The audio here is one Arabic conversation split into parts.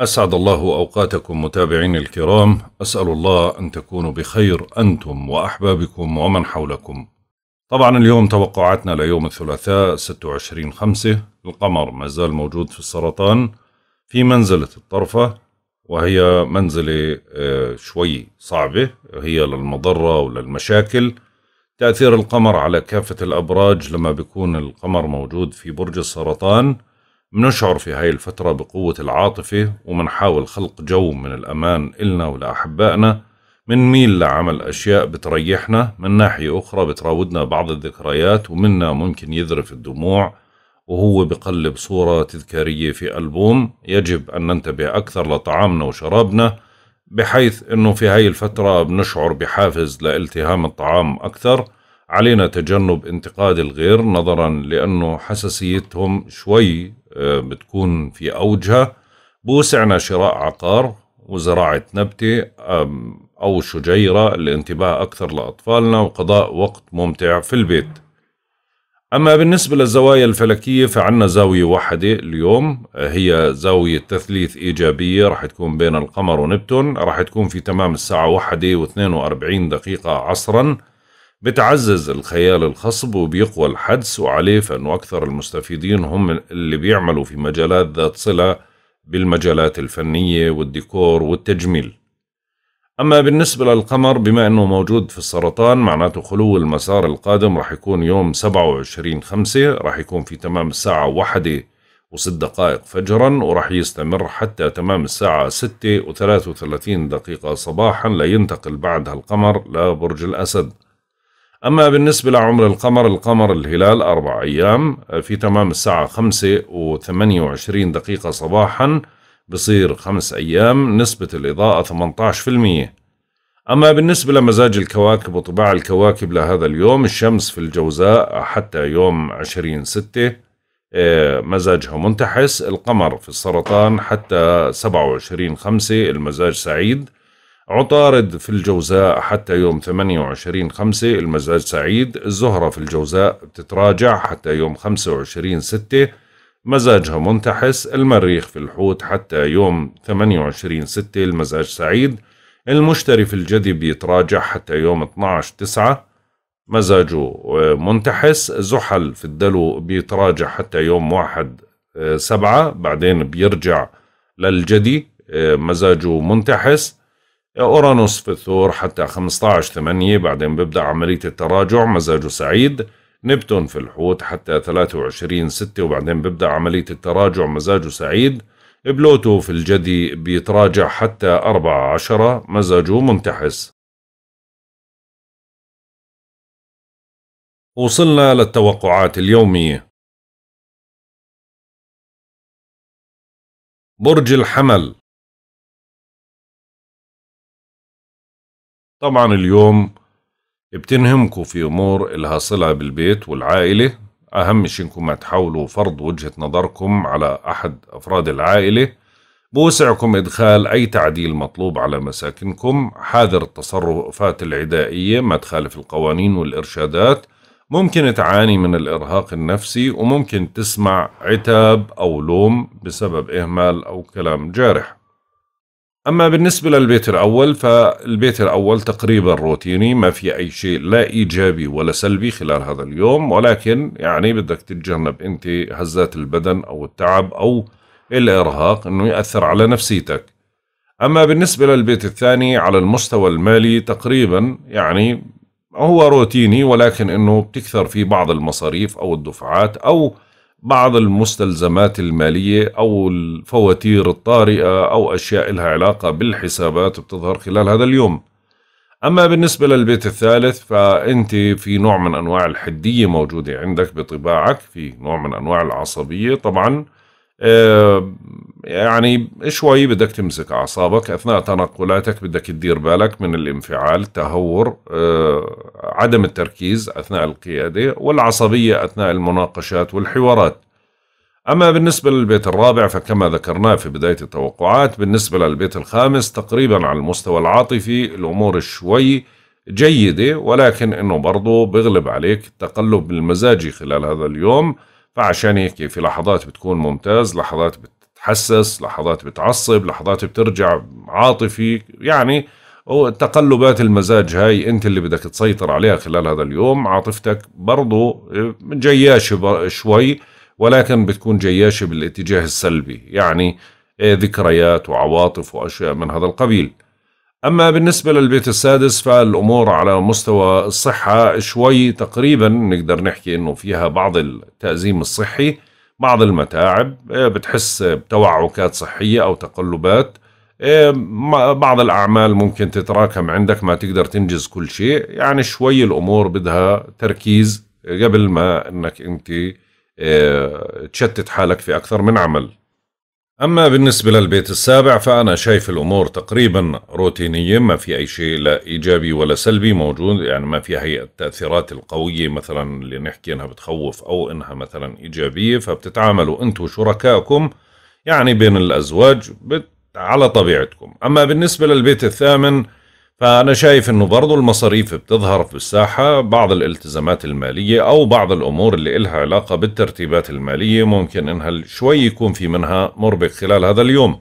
أسعد الله أوقاتكم متابعين الكرام أسأل الله أن تكونوا بخير أنتم وأحبابكم ومن حولكم طبعا اليوم توقعاتنا ليوم الثلاثاء 26 خمسة القمر ما زال موجود في السرطان في منزلة الطرفة وهي منزلة آه، شوي صعبة هي للمضرة وللمشاكل تأثير القمر على كافة الأبراج لما بيكون القمر موجود في برج السرطان منشعر في هاي الفترة بقوة العاطفة ومنحاول خلق جو من الأمان إلنا ولأحبائنا ميل لعمل أشياء بتريحنا من ناحية أخرى بتراودنا بعض الذكريات ومنا ممكن يذرف الدموع وهو بقلب صورة تذكارية في ألبوم يجب أن ننتبه أكثر لطعامنا وشرابنا بحيث أنه في هاي الفترة بنشعر بحافز لالتهام الطعام أكثر علينا تجنب انتقاد الغير نظرا لأنه حساسيتهم شوي آه، بتكون في أوجها بوسعنا شراء عقار وزراعة نبتة أو شجيرة لانتباه أكثر لأطفالنا وقضاء وقت ممتع في البيت أما بالنسبة للزوايا الفلكية فعنا زاوية واحدة اليوم آه، هي زاوية تثليث إيجابية رح تكون بين القمر ونبتون رح تكون في تمام الساعة واحدة واثنين وأربعين دقيقة عصرا بتعزز الخيال الخصب وبيقوى الحدس وعليه فإنه أكثر المستفيدين هم اللي بيعملوا في مجالات ذات صلة بالمجالات الفنية والديكور والتجميل أما بالنسبة للقمر بما أنه موجود في السرطان معناته خلو المسار القادم رح يكون يوم 27 5 رح يكون في تمام الساعة واحدة وست دقائق فجرا ورح يستمر حتى تمام الساعة ستة وثلاثة وثلاثين دقيقة صباحا لينتقل بعدها القمر لبرج الأسد أما بالنسبة لعمر القمر القمر الهلال أربع أيام آه، في تمام الساعة خمسة وثمانية وعشرين دقيقة صباحا بصير خمس أيام نسبة الإضاءة 18% أما بالنسبة لمزاج الكواكب وطباع الكواكب لهذا اليوم الشمس في الجوزاء حتى يوم 20 ستة آه، مزاجها منتحس القمر في السرطان حتى 27 خمسة المزاج سعيد عطارد في الجوزاء حتى يوم 28 5 المزاج سعيد الزهرة في الجوزاء بتتراجع حتى يوم 25 6 مزاجها منتحس المريخ في الحوت حتى يوم 28 6 المزاج سعيد المشتري في الجدي بيتراجع حتى يوم 12 9 مزاجه آه، منتحس زحل في الدلو بيتراجع حتى يوم 1 7 آه، بعدين بيرجع للجدي آه، مزاجه منتحس أورانوس في الثور حتى 15 8 بعدين ببدا عملية التراجع مزاجه سعيد نبتون في الحوت حتى 23 6 وبعدين ببدا عملية التراجع مزاجه سعيد بلوتو في الجدي بيتراجع حتى 4 10 مزاجه منتحس وصلنا للتوقعات اليومية برج الحمل طبعا اليوم بتنهمكم في أمور إلها صلة بالبيت والعائلة أهم شيء إنكم ما تحاولوا فرض وجهة نظركم على أحد أفراد العائلة بوسعكم إدخال أي تعديل مطلوب على مساكنكم حاذر التصرفات العدائية ما تخالف القوانين والإرشادات ممكن تعاني من الإرهاق النفسي وممكن تسمع عتاب أو لوم بسبب إهمال أو كلام جارح أما بالنسبة للبيت الأول فالبيت الأول تقريبا روتيني ما في أي شيء لا إيجابي ولا سلبي خلال هذا اليوم ولكن يعني بدك تتجنب أنت هزات البدن أو التعب أو الإرهاق أنه يأثر على نفسيتك أما بالنسبة للبيت الثاني على المستوى المالي تقريبا يعني هو روتيني ولكن أنه بتكثر في بعض المصاريف أو الدفعات أو بعض المستلزمات المالية أو الفواتير الطارئة أو أشياء لها علاقة بالحسابات بتظهر خلال هذا اليوم أما بالنسبة للبيت الثالث فأنت في نوع من أنواع الحدية موجودة عندك بطباعك في نوع من أنواع العصبية طبعاً آه، يعني شوي بدك تمسك أعصابك أثناء تنقلاتك بدك تدير بالك من الانفعال التهور آه، عدم التركيز أثناء القيادة والعصبية أثناء المناقشات والحوارات أما بالنسبة للبيت الرابع فكما ذكرنا في بداية التوقعات بالنسبة للبيت الخامس تقريبا على المستوى العاطفي الأمور شوي جيدة ولكن أنه برضه بغلب عليك التقلب المزاجي خلال هذا اليوم فعشان هيك في لحظات بتكون ممتاز لحظات بتحسس لحظات بتعصب لحظات بترجع عاطفي يعني تقلبات المزاج هاي انت اللي بدك تسيطر عليها خلال هذا اليوم عاطفتك برضو جياشة شوي ولكن بتكون جياشة بالاتجاه السلبي يعني إيه، ذكريات وعواطف وأشياء من هذا القبيل أما بالنسبة للبيت السادس فالأمور على مستوى الصحة شوي تقريبا نقدر نحكي أنه فيها بعض التأزيم الصحي بعض المتاعب إيه، بتحس بتوعكات صحية أو تقلبات إيه، بعض الأعمال ممكن تتراكم عندك ما تقدر تنجز كل شيء يعني شوي الأمور بدها تركيز قبل ما أنك أنت إيه، تشتت حالك في أكثر من عمل أما بالنسبة للبيت السابع فأنا شايف الأمور تقريبا روتينية ما في أي شيء لا إيجابي ولا سلبي موجود يعني ما في هي التأثيرات القوية مثلا اللي نحكي إنها بتخوف أو إنها مثلا إيجابية فبتتعاملوا أنتم وشركائكم يعني بين الأزواج على طبيعتكم أما بالنسبة للبيت الثامن فأنا شايف إنه برضو المصاريف بتظهر في الساحة بعض الالتزامات المالية أو بعض الأمور اللي إلها علاقة بالترتيبات المالية ممكن إنها شوي يكون في منها مربك خلال هذا اليوم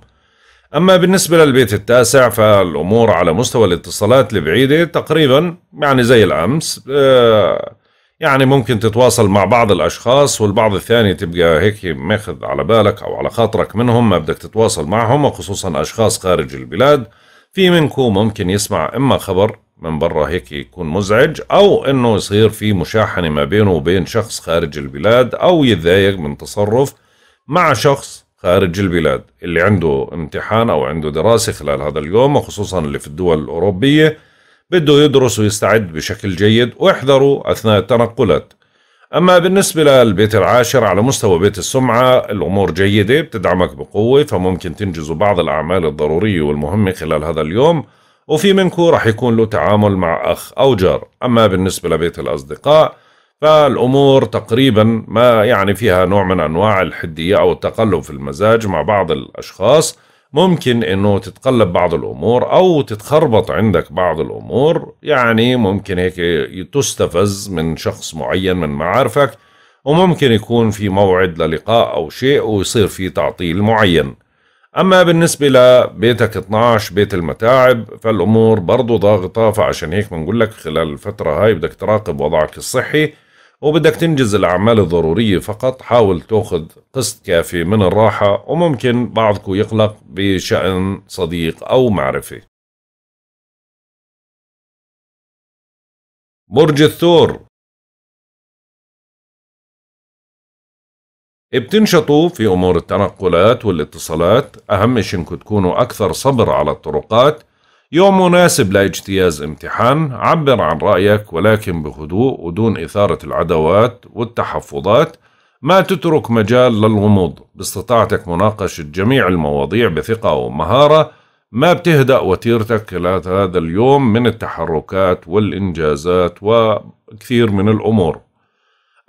أما بالنسبة للبيت التاسع فالأمور على مستوى الاتصالات البعيدة تقريبا يعني زي الأمس آه، يعني ممكن تتواصل مع بعض الأشخاص والبعض الثاني تبقى هيك ماخذ على بالك أو على خاطرك منهم ما بدك تتواصل معهم وخصوصا أشخاص خارج البلاد في منكم ممكن يسمع إما خبر من برا هيك يكون مزعج أو إنه يصير في مشاحنة ما بينه وبين شخص خارج البلاد أو يتضايق من تصرف مع شخص خارج البلاد اللي عنده امتحان أو عنده دراسة خلال هذا اليوم وخصوصا اللي في الدول الأوروبية بده يدرس ويستعد بشكل جيد واحذروا أثناء التنقلات أما بالنسبة للبيت العاشر على مستوى بيت السمعة الأمور جيدة بتدعمك بقوة فممكن تنجزوا بعض الأعمال الضرورية والمهمة خلال هذا اليوم وفي منكم رح يكون له تعامل مع أخ أو جار أما بالنسبة لبيت الأصدقاء فالأمور تقريبا ما يعني فيها نوع من أنواع الحدية أو التقلب في المزاج مع بعض الأشخاص ممكن انه تتقلب بعض الامور او تتخربط عندك بعض الامور يعني ممكن هيك تستفز من شخص معين من معارفك وممكن يكون في موعد للقاء او شيء ويصير في تعطيل معين اما بالنسبه لبيتك 12 بيت المتاعب فالامور برضو ضاغطه فعشان هيك بنقول لك خلال الفتره هاي بدك تراقب وضعك الصحي وبدك تنجز الأعمال الضرورية فقط حاول تأخذ قسط كافي من الراحة وممكن بعضكم يقلق بشأن صديق أو معرفة برج الثور بتنشطوا في أمور التنقلات والاتصالات أهم شيء إنكم تكونوا أكثر صبر على الطرقات يوم مناسب لاجتياز امتحان عبر عن رأيك ولكن بهدوء ودون إثارة العداوات والتحفظات ما تترك مجال للغموض باستطاعتك مناقشة جميع المواضيع بثقة ومهارة ما بتهدأ وتيرتك خلال هذا اليوم من التحركات والإنجازات وكثير من الأمور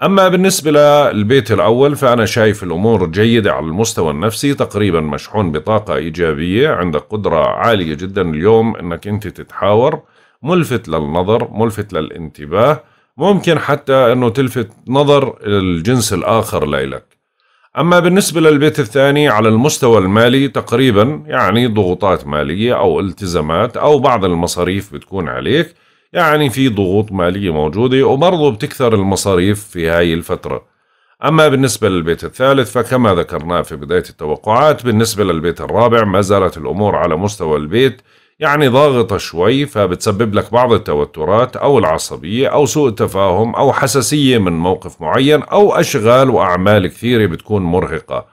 أما بالنسبة للبيت الأول فأنا شايف الأمور جيدة على المستوى النفسي تقريبا مشحون بطاقة إيجابية عندك قدرة عالية جدا اليوم أنك أنت تتحاور ملفت للنظر ملفت للانتباه ممكن حتى أنه تلفت نظر الجنس الآخر لإلك أما بالنسبة للبيت الثاني على المستوى المالي تقريبا يعني ضغوطات مالية أو التزامات أو بعض المصاريف بتكون عليك يعني في ضغوط مالية موجودة وبرضه بتكثر المصاريف في هاي الفترة أما بالنسبة للبيت الثالث فكما ذكرناه في بداية التوقعات بالنسبة للبيت الرابع ما زالت الأمور على مستوى البيت يعني ضاغطة شوي فبتسبب لك بعض التوترات أو العصبية أو سوء تفاهم أو حساسية من موقف معين أو أشغال وأعمال كثيرة بتكون مرهقة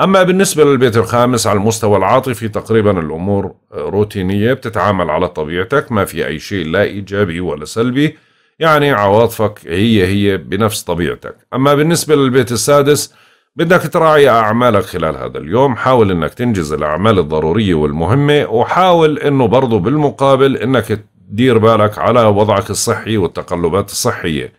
أما بالنسبة للبيت الخامس على المستوى العاطفي تقريبا الأمور روتينية بتتعامل على طبيعتك ما في أي شيء لا إيجابي ولا سلبي يعني عواطفك هي هي بنفس طبيعتك أما بالنسبة للبيت السادس بدك تراعي أعمالك خلال هذا اليوم حاول أنك تنجز الأعمال الضرورية والمهمة وحاول أنه برضو بالمقابل أنك تدير بالك على وضعك الصحي والتقلبات الصحية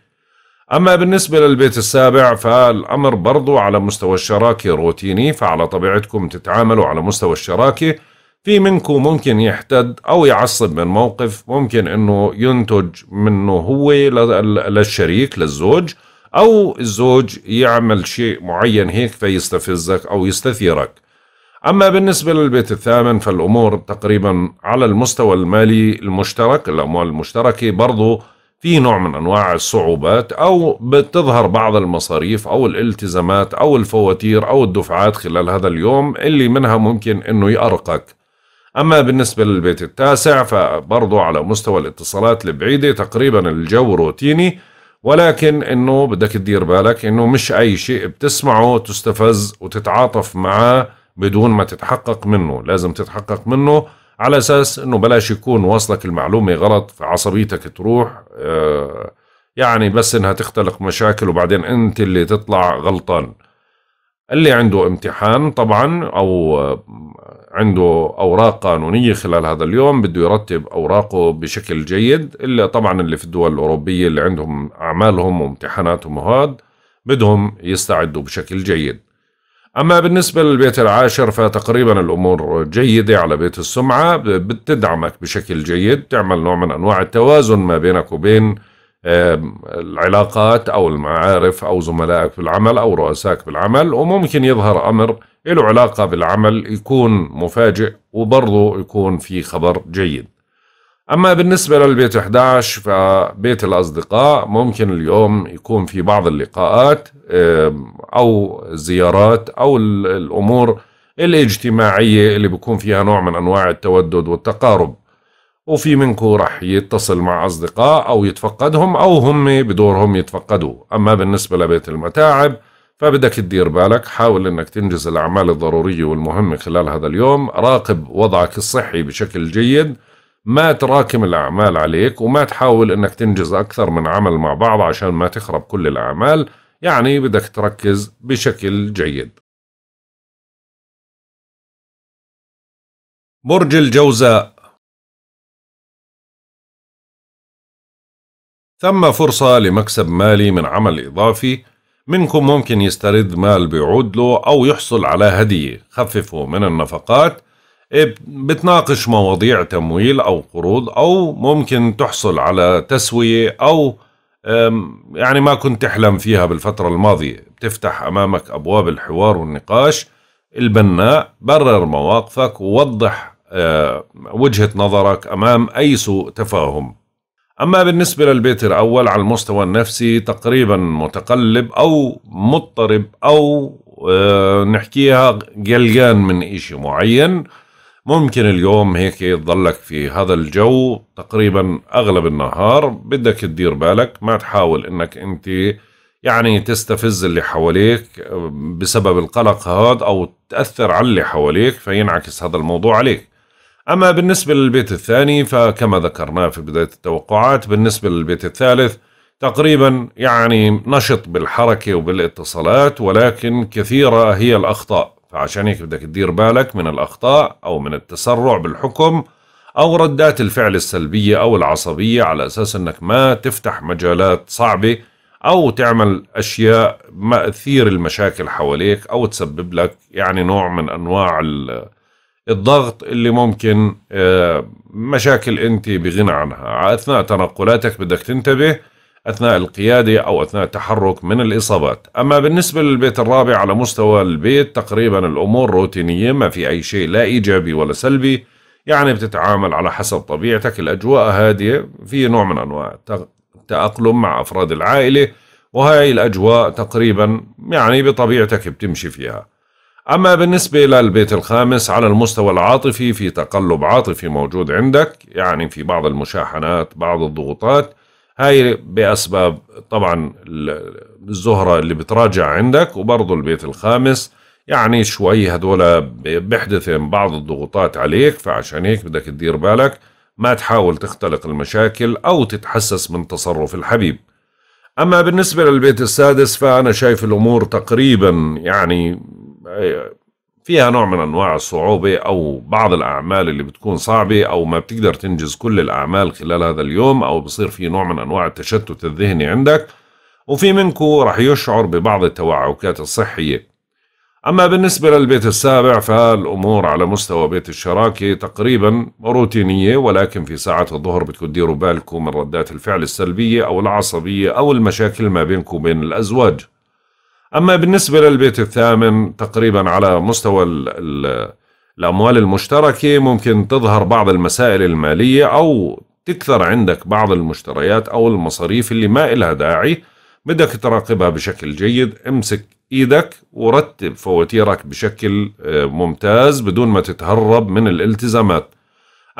أما بالنسبة للبيت السابع فالأمر برضو على مستوى الشراكة روتيني فعلى طبيعتكم تتعاملوا على مستوى الشراكة في منكم ممكن يحتد أو يعصب من موقف ممكن أنه ينتج منه هو للشريك للزوج أو الزوج يعمل شيء معين هيك فيستفزك أو يستثيرك أما بالنسبة للبيت الثامن فالأمور تقريبا على المستوى المالي المشترك الأموال المشتركة برضو في نوع من أنواع الصعوبات أو بتظهر بعض المصاريف أو الالتزامات أو الفواتير أو الدفعات خلال هذا اليوم اللي منها ممكن أنه يأرقك أما بالنسبة للبيت التاسع فبرضو على مستوى الاتصالات البعيدة تقريبا الجو روتيني ولكن انه بدك تدير بالك انه مش اي شيء بتسمعه تستفز وتتعاطف معاه بدون ما تتحقق منه لازم تتحقق منه على اساس انه بلاش يكون واصلك المعلومه غلط فعصبيتك تروح آه، يعني بس انها تختلق مشاكل وبعدين انت اللي تطلع غلطان اللي عنده امتحان طبعا او آه، عنده اوراق قانونيه خلال هذا اليوم بده يرتب اوراقه بشكل جيد الا طبعا اللي في الدول الاوروبيه اللي عندهم اعمالهم وامتحاناتهم وهاد بدهم يستعدوا بشكل جيد أما بالنسبة للبيت العاشر فتقريبا الأمور جيدة على بيت السمعة بتدعمك بشكل جيد تعمل نوع من أنواع التوازن ما بينك وبين العلاقات أو المعارف أو زملائك بالعمل أو رؤسائك بالعمل وممكن يظهر أمر له علاقة بالعمل يكون مفاجئ وبرضه يكون في خبر جيد أما بالنسبة للبيت 11 فبيت الأصدقاء ممكن اليوم يكون في بعض اللقاءات أو الزيارات أو الأمور الاجتماعية اللي بيكون فيها نوع من أنواع التودد والتقارب وفي منكم رح يتصل مع أصدقاء أو يتفقدهم أو هم بدورهم يتفقدوا أما بالنسبة لبيت المتاعب فبدك تدير بالك حاول أنك تنجز الأعمال الضرورية والمهمة خلال هذا اليوم راقب وضعك الصحي بشكل جيد ما تراكم الأعمال عليك وما تحاول أنك تنجز أكثر من عمل مع بعض عشان ما تخرب كل الأعمال يعني بدك تركز بشكل جيد برج الجوزاء ثم فرصة لمكسب مالي من عمل إضافي منكم ممكن يسترد مال بيعود له أو يحصل على هدية خففوا من النفقات بتناقش مواضيع تمويل أو قروض أو ممكن تحصل على تسوية أو يعني ما كنت تحلم فيها بالفترة الماضية بتفتح أمامك أبواب الحوار والنقاش البناء برر مواقفك ووضح وجهة نظرك أمام أي سوء تفاهم أما بالنسبة للبيت الأول على المستوى النفسي تقريبا متقلب أو مضطرب أو أه، نحكيها قلقان من إشي معين ممكن اليوم هيك يضلك في هذا الجو تقريبا أغلب النهار بدك تدير بالك ما تحاول إنك أنت يعني تستفز اللي حواليك بسبب القلق هذا أو تأثر على اللي حواليك فينعكس هذا الموضوع عليك أما بالنسبة للبيت الثاني فكما ذكرناه في بداية التوقعات بالنسبة للبيت الثالث تقريبا يعني نشط بالحركة وبالاتصالات ولكن كثيرة هي الأخطاء فعشان هيك بدك تدير بالك من الأخطاء أو من التسرع بالحكم أو ردات الفعل السلبية أو العصبية على أساس أنك ما تفتح مجالات صعبة أو تعمل أشياء ما تثير المشاكل حواليك أو تسبب لك يعني نوع من أنواع الضغط اللي ممكن آه، مشاكل أنت بغنى عنها أثناء تنقلاتك بدك تنتبه أثناء القيادة أو أثناء التحرك من الإصابات أما بالنسبة للبيت الرابع على مستوى البيت تقريبا الأمور روتينية ما في أي شيء لا إيجابي ولا سلبي يعني بتتعامل على حسب طبيعتك الأجواء هادية في نوع من أنواع التأقلم مع أفراد العائلة وهاي الأجواء تقريبا يعني بطبيعتك بتمشي فيها أما بالنسبة للبيت الخامس على المستوى العاطفي في تقلب عاطفي موجود عندك يعني في بعض المشاحنات بعض الضغوطات هاي بأسباب طبعا الزهرة اللي بتراجع عندك وبرضه البيت الخامس يعني شوي هدول بيحدث بعض الضغوطات عليك فعشان هيك بدك تدير بالك ما تحاول تختلق المشاكل أو تتحسس من تصرف الحبيب أما بالنسبة للبيت السادس فأنا شايف الأمور تقريبا يعني فيها نوع من أنواع الصعوبة أو بعض الأعمال اللي بتكون صعبة أو ما بتقدر تنجز كل الأعمال خلال هذا اليوم أو بصير في نوع من أنواع التشتت الذهني عندك وفي منكو رح يشعر ببعض التوعكات الصحية أما بالنسبة للبيت السابع فالأمور على مستوى بيت الشراكة تقريبا روتينية ولكن في ساعات الظهر بتكون ديروا بالكم من ردات الفعل السلبية أو العصبية أو المشاكل ما بينكم وبين الأزواج أما بالنسبة للبيت الثامن تقريبا على مستوى الـ الـ الأموال المشتركة ممكن تظهر بعض المسائل المالية أو تكثر عندك بعض المشتريات أو المصاريف اللي ما إلها داعي بدك تراقبها بشكل جيد امسك إيدك ورتب فواتيرك بشكل آه، ممتاز بدون ما تتهرب من الالتزامات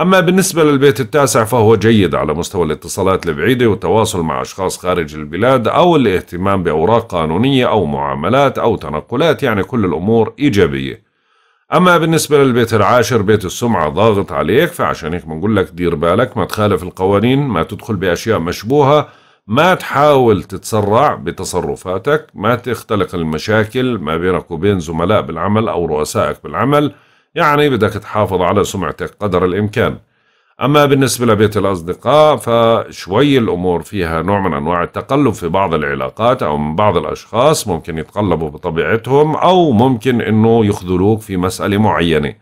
أما بالنسبة للبيت التاسع فهو جيد على مستوى الاتصالات البعيدة والتواصل مع أشخاص خارج البلاد أو الاهتمام بأوراق قانونية أو معاملات أو تنقلات يعني كل الأمور إيجابية أما بالنسبة للبيت العاشر بيت السمعة ضاغط عليك فعشان هيك بنقول لك دير بالك ما تخالف القوانين ما تدخل بأشياء مشبوهة ما تحاول تتسرع بتصرفاتك ما تختلق المشاكل ما بينك وبين زملاء بالعمل أو رؤسائك بالعمل يعني بدك تحافظ على سمعتك قدر الإمكان أما بالنسبة لبيت الأصدقاء فشوي الأمور فيها نوع من أنواع التقلب في بعض العلاقات أو من بعض الأشخاص ممكن يتقلبوا بطبيعتهم أو ممكن أنه يخذلوك في مسألة معينة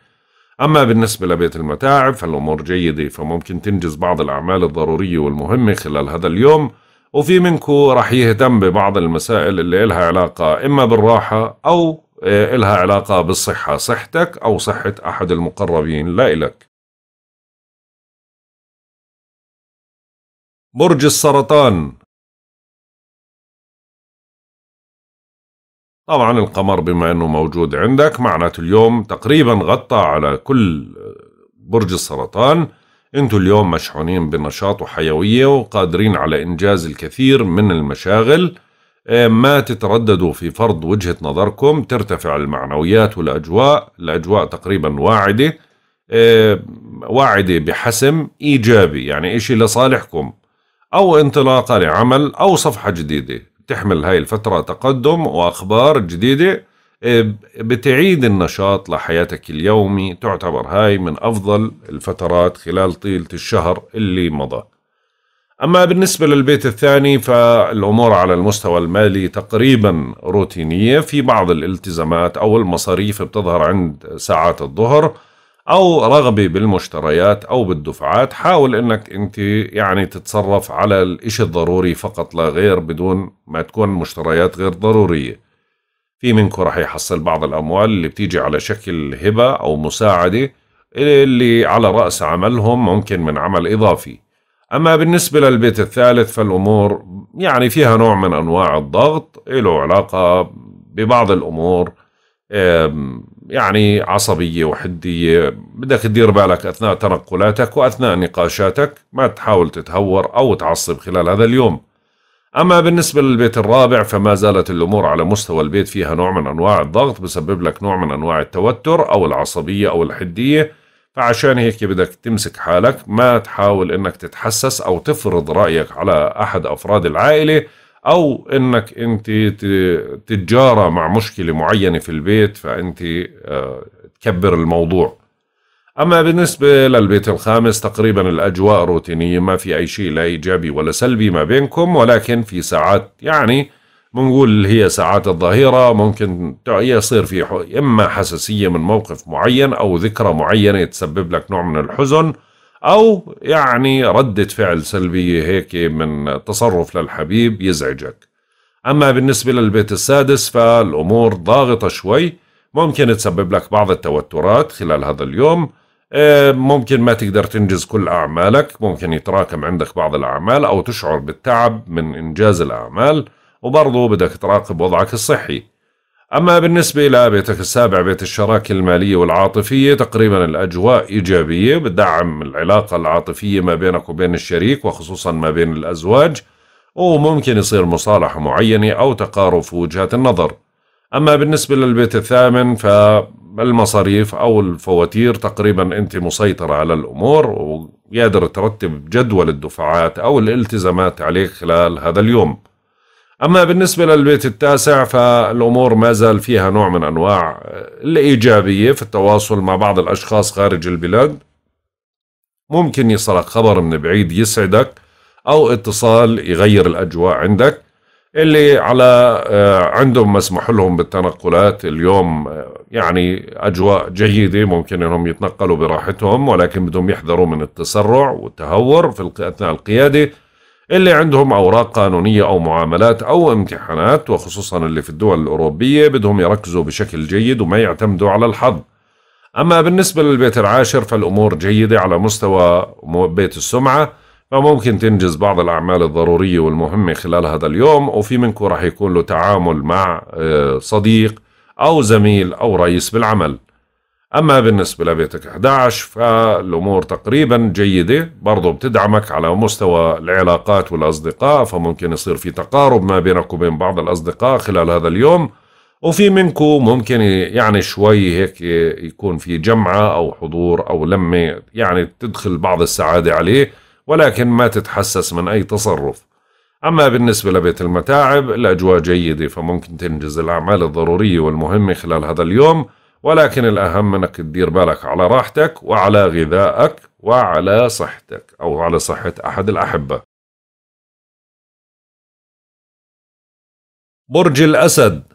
أما بالنسبة لبيت المتاعب فالأمور جيدة فممكن تنجز بعض الأعمال الضرورية والمهمة خلال هذا اليوم وفي منكم رح يهتم ببعض المسائل اللي لها علاقة إما بالراحة أو إيه، إلها علاقة بالصحة صحتك أو صحة أحد المقربين لا إلك برج السرطان طبعا القمر بما أنه موجود عندك معناته اليوم تقريبا غطى على كل برج السرطان أنتوا اليوم مشحونين بنشاط وحيوية وقادرين على إنجاز الكثير من المشاغل إيه، ما تترددوا في فرض وجهة نظركم ترتفع المعنويات والأجواء الأجواء تقريبا واعدة إيه، واعدة بحسم إيجابي يعني إشي لصالحكم أو انطلاقة لعمل أو صفحة جديدة تحمل هاي الفترة تقدم وأخبار جديدة إيه، بتعيد النشاط لحياتك اليومي تعتبر هاي من أفضل الفترات خلال طيلة الشهر اللي مضى أما بالنسبة للبيت الثاني فالأمور على المستوى المالي تقريبا روتينية في بعض الالتزامات أو المصاريف بتظهر عند ساعات الظهر أو رغبة بالمشتريات أو بالدفعات حاول أنك أنت يعني تتصرف على الإشي الضروري فقط لا غير بدون ما تكون مشتريات غير ضرورية في منكم رح يحصل بعض الأموال اللي بتيجي على شكل هبة أو مساعدة اللي على رأس عملهم ممكن من عمل إضافي أما بالنسبة للبيت الثالث فالأمور يعني فيها نوع من أنواع الضغط له علاقة ببعض الأمور يعني عصبية وحدية بدك تدير بالك أثناء تنقلاتك وأثناء نقاشاتك ما تحاول تتهور أو تعصب خلال هذا اليوم أما بالنسبة للبيت الرابع فما زالت الأمور على مستوى البيت فيها نوع من أنواع الضغط بسبب لك نوع من أنواع التوتر أو العصبية أو الحدية فعشان هيك بدك تمسك حالك ما تحاول انك تتحسس او تفرض رايك على احد افراد العائله او انك انت تتجارى مع مشكله معينه في البيت فانت آه، تكبر الموضوع اما بالنسبه للبيت الخامس تقريبا الاجواء روتينيه ما في اي شيء لا ايجابي ولا سلبي ما بينكم ولكن في ساعات يعني بنقول هي ساعات الظهيرة ممكن يصير في إما حساسية من موقف معين أو ذكرى معينة تسبب لك نوع من الحزن أو يعني ردة فعل سلبية هيك من تصرف للحبيب يزعجك أما بالنسبة للبيت السادس فالأمور ضاغطة شوي ممكن تسبب لك بعض التوترات خلال هذا اليوم آه، ممكن ما تقدر تنجز كل أعمالك ممكن يتراكم عندك بعض الأعمال أو تشعر بالتعب من إنجاز الأعمال وبرضه بدك تراقب وضعك الصحي أما بالنسبة لبيتك السابع بيت الشراكة المالية والعاطفية تقريبا الأجواء إيجابية بدعم العلاقة العاطفية ما بينك وبين الشريك وخصوصا ما بين الأزواج وممكن يصير مصالحة معينة أو تقارب في وجهات النظر أما بالنسبة للبيت الثامن فالمصاريف أو الفواتير تقريبا أنت مسيطرة على الأمور وقادر ترتب جدول الدفعات أو الالتزامات عليك خلال هذا اليوم أما بالنسبة للبيت التاسع فالأمور ما زال فيها نوع من أنواع الإيجابية في التواصل مع بعض الأشخاص خارج البلاد ممكن يصلك خبر من بعيد يسعدك أو اتصال يغير الأجواء عندك اللي على آه، عندهم مسموح لهم بالتنقلات اليوم آه، يعني أجواء جيدة ممكن أنهم يتنقلوا براحتهم ولكن بدهم يحذروا من التسرع والتهور في أثناء القيادة اللي عندهم أوراق قانونية أو معاملات أو امتحانات وخصوصا اللي في الدول الأوروبية بدهم يركزوا بشكل جيد وما يعتمدوا على الحظ أما بالنسبة للبيت العاشر فالأمور جيدة على مستوى بيت السمعة فممكن تنجز بعض الأعمال الضرورية والمهمة خلال هذا اليوم وفي منكم راح يكون له تعامل مع آه، صديق أو زميل أو رئيس بالعمل أما بالنسبة لبيتك 11 فالأمور تقريبا جيدة برضو بتدعمك على مستوى العلاقات والأصدقاء فممكن يصير في تقارب ما بينك وبين بعض الأصدقاء خلال هذا اليوم وفي منكم ممكن يعني شوي هيك يكون في جمعة أو حضور أو لمة يعني تدخل بعض السعادة عليه ولكن ما تتحسس من أي تصرف أما بالنسبة لبيت المتاعب الأجواء جيدة فممكن تنجز الأعمال الضرورية والمهمة خلال هذا اليوم ولكن الأهم أنك تدير بالك على راحتك وعلى غذائك وعلى صحتك أو على صحة أحد الأحبة برج الأسد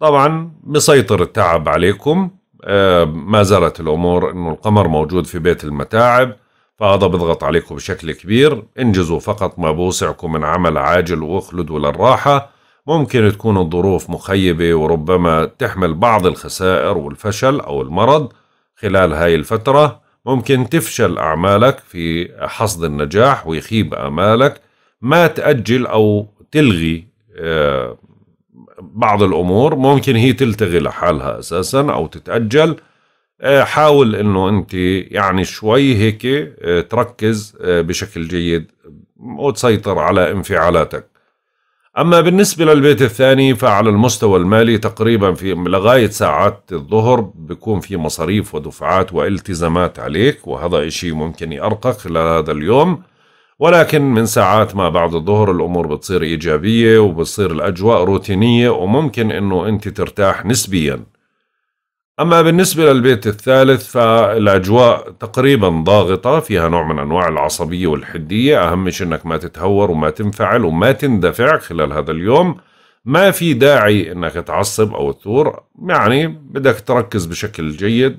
طبعا مسيطر التعب عليكم آه، ما زالت الأمور أنه القمر موجود في بيت المتاعب فهذا بضغط عليكم بشكل كبير انجزوا فقط ما بوسعكم من عمل عاجل واخلدوا للراحة ممكن تكون الظروف مخيبة وربما تحمل بعض الخسائر والفشل أو المرض خلال هاي الفترة ممكن تفشل أعمالك في حصد النجاح ويخيب آمالك ما تأجل أو تلغي آه، بعض الأمور ممكن هي تلتغي لحالها أساسا أو تتأجل آه، حاول أنه أنت يعني شوي هيك آه، تركز بشكل جيد وتسيطر على انفعالاتك أما بالنسبة للبيت الثاني فعلى المستوى المالي تقريبا في لغاية ساعات الظهر بيكون في مصاريف ودفعات والتزامات عليك وهذا إشي ممكن يأرقك خلال هذا اليوم ولكن من ساعات ما بعد الظهر الأمور بتصير إيجابية وبتصير الأجواء روتينية وممكن أنه أنت ترتاح نسبياً أما بالنسبة للبيت الثالث فالأجواء تقريبا ضاغطة فيها نوع من أنواع العصبية والحدية أهم شيء أنك ما تتهور وما تنفعل وما تندفع خلال هذا اليوم ما في داعي أنك تعصب أو تثور يعني بدك تركز بشكل جيد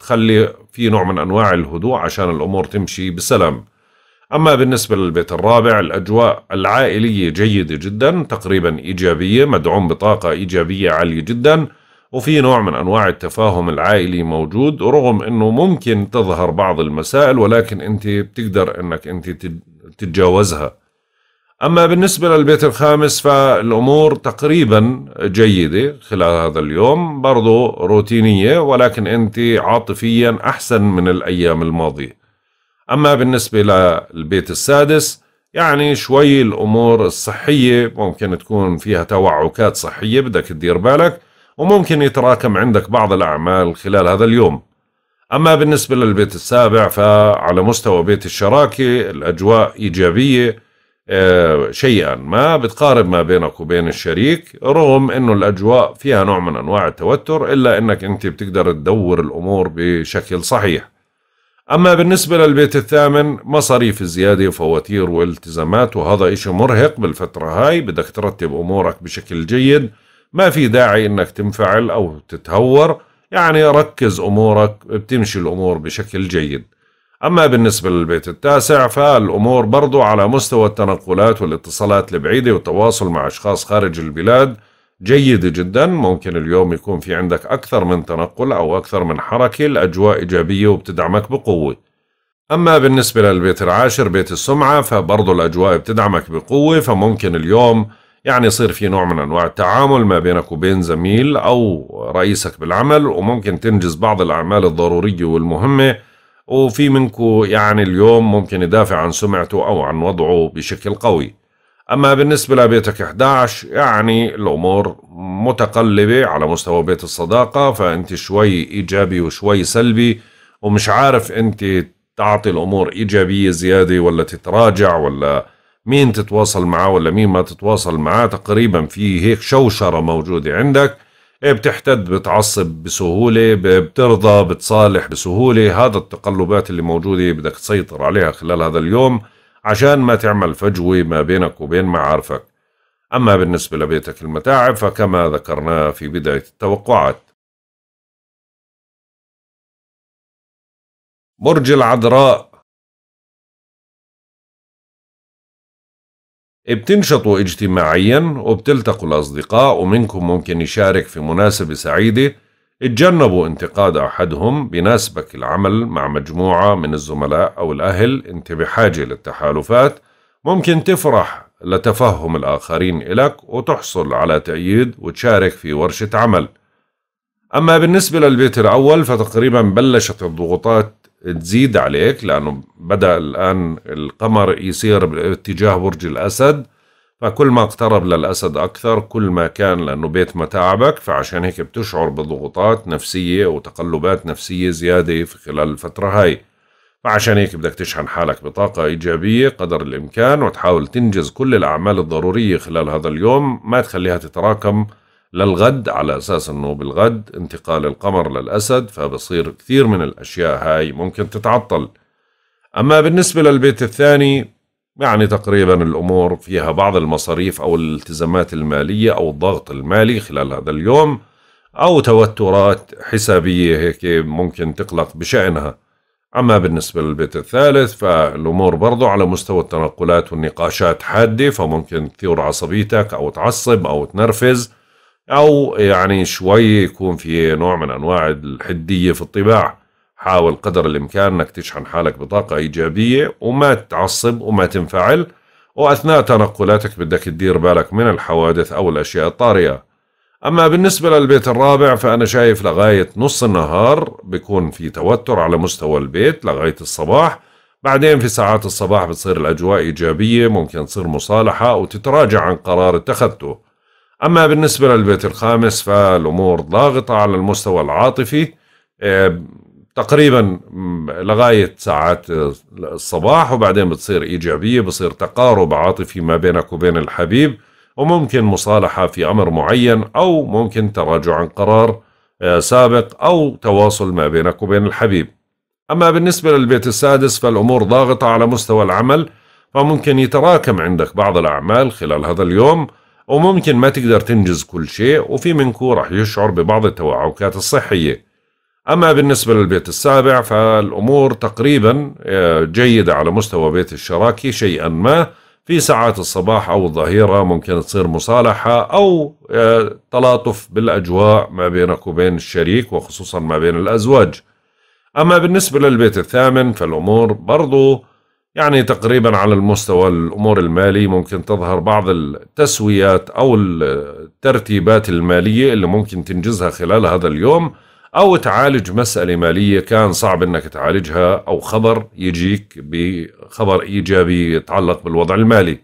تخلي في نوع من أنواع الهدوء عشان الأمور تمشي بسلام أما بالنسبة للبيت الرابع الأجواء العائلية جيدة جدا تقريبا إيجابية مدعوم بطاقة إيجابية عالية جداً وفي نوع من أنواع التفاهم العائلي موجود رغم أنه ممكن تظهر بعض المسائل ولكن أنت بتقدر أنك أنت تتجاوزها أما بالنسبة للبيت الخامس فالأمور تقريبا جيدة خلال هذا اليوم برضو روتينية ولكن أنت عاطفيا أحسن من الأيام الماضية أما بالنسبة للبيت السادس يعني شوي الأمور الصحية ممكن تكون فيها توعكات صحية بدك تدير بالك وممكن يتراكم عندك بعض الأعمال خلال هذا اليوم أما بالنسبة للبيت السابع فعلى مستوى بيت الشراكة الأجواء إيجابية آه، شيئا ما بتقارب ما بينك وبين الشريك رغم أنه الأجواء فيها نوع من أنواع التوتر إلا أنك أنت بتقدر تدور الأمور بشكل صحيح أما بالنسبة للبيت الثامن مصاريف زيادة وفواتير والتزامات وهذا إشي مرهق بالفترة هاي بدك ترتب أمورك بشكل جيد ما في داعي انك تنفعل او تتهور يعني ركز امورك بتمشي الامور بشكل جيد اما بالنسبه للبيت التاسع فالامور برضو على مستوى التنقلات والاتصالات البعيده والتواصل مع اشخاص خارج البلاد جيده جدا ممكن اليوم يكون في عندك اكثر من تنقل او اكثر من حركه الاجواء ايجابيه وبتدعمك بقوه أما بالنسبة للبيت العاشر بيت السمعة فبرضه الأجواء بتدعمك بقوة فممكن اليوم يعني يصير في نوع من انواع التعامل ما بينك وبين زميل او رئيسك بالعمل وممكن تنجز بعض الاعمال الضروريه والمهمه وفي منكو يعني اليوم ممكن يدافع عن سمعته او عن وضعه بشكل قوي اما بالنسبه لبيتك 11 يعني الامور متقلبه على مستوى بيت الصداقه فانت شوي ايجابي وشوي سلبي ومش عارف انت تعطي الامور ايجابيه زياده ولا تتراجع ولا مين تتواصل معاه ولا مين ما تتواصل معاه تقريبا في هيك شوشرة موجودة عندك إيه، بتحتد بتعصب بسهولة بترضى بتصالح بسهولة هذا التقلبات اللي موجودة بدك تسيطر عليها خلال هذا اليوم عشان ما تعمل فجوة ما بينك وبين معارفك أما بالنسبة لبيتك المتاعب فكما ذكرنا في بداية التوقعات برج العذراء بتنشطوا اجتماعيا وبتلتقوا الأصدقاء ومنكم ممكن يشارك في مناسبة سعيدة اتجنبوا انتقاد أحدهم بناسبك العمل مع مجموعة من الزملاء أو الأهل أنت بحاجة للتحالفات ممكن تفرح لتفهم الآخرين إلك وتحصل على تأييد وتشارك في ورشة عمل أما بالنسبة للبيت الأول فتقريبا بلشت الضغوطات تزيد عليك لأنه بدأ الآن القمر يصير باتجاه برج الأسد فكل ما اقترب للأسد أكثر كل ما كان لأنه بيت متاعبك فعشان هيك بتشعر بضغوطات نفسية وتقلبات نفسية زيادة في خلال الفترة هاي فعشان هيك بدك تشحن حالك بطاقة إيجابية قدر الإمكان وتحاول تنجز كل الأعمال الضرورية خلال هذا اليوم ما تخليها تتراكم للغد على أساس أنه بالغد انتقال القمر للأسد فبصير كثير من الأشياء هاي ممكن تتعطل أما بالنسبة للبيت الثاني يعني تقريبا الأمور فيها بعض المصاريف أو الالتزامات المالية أو الضغط المالي خلال هذا اليوم أو توترات حسابية هيك ممكن تقلق بشأنها أما بالنسبة للبيت الثالث فالأمور برضو على مستوى التنقلات والنقاشات حادة فممكن تثير عصبيتك أو تعصب أو تنرفز او يعني شوي يكون في نوع من انواع الحديه في الطباع حاول قدر الامكان انك تشحن حالك بطاقه ايجابيه وما تعصب وما تنفعل واثناء تنقلاتك بدك تدير بالك من الحوادث او الاشياء الطارئه اما بالنسبه للبيت الرابع فانا شايف لغايه نص النهار بيكون في توتر على مستوى البيت لغايه الصباح بعدين في ساعات الصباح بتصير الاجواء ايجابيه ممكن تصير مصالحه وتتراجع عن قرار اتخذته أما بالنسبة للبيت الخامس فالأمور ضاغطة على المستوى العاطفي آه، تقريبا لغاية ساعات الصباح وبعدين بتصير إيجابية بصير تقارب عاطفي ما بينك وبين الحبيب وممكن مصالحة في أمر معين أو ممكن تراجع عن قرار آه، سابق أو تواصل ما بينك وبين الحبيب أما بالنسبة للبيت السادس فالأمور ضاغطة على مستوى العمل فممكن يتراكم عندك بعض الأعمال خلال هذا اليوم وممكن ما تقدر تنجز كل شيء وفي منكو راح يشعر ببعض التوعكات الصحية أما بالنسبة للبيت السابع فالأمور تقريبا آه، جيدة على مستوى بيت الشراكي شيئا ما في ساعات الصباح أو الظهيرة ممكن تصير مصالحة أو آه، تلاطف بالأجواء ما بينك وبين الشريك وخصوصا ما بين الأزواج أما بالنسبة للبيت الثامن فالأمور برضو يعني تقريبا على المستوى الأمور المالي ممكن تظهر بعض التسويات أو الترتيبات المالية اللي ممكن تنجزها خلال هذا اليوم أو تعالج مسألة مالية كان صعب أنك تعالجها أو خبر يجيك بخبر إيجابي يتعلق بالوضع المالي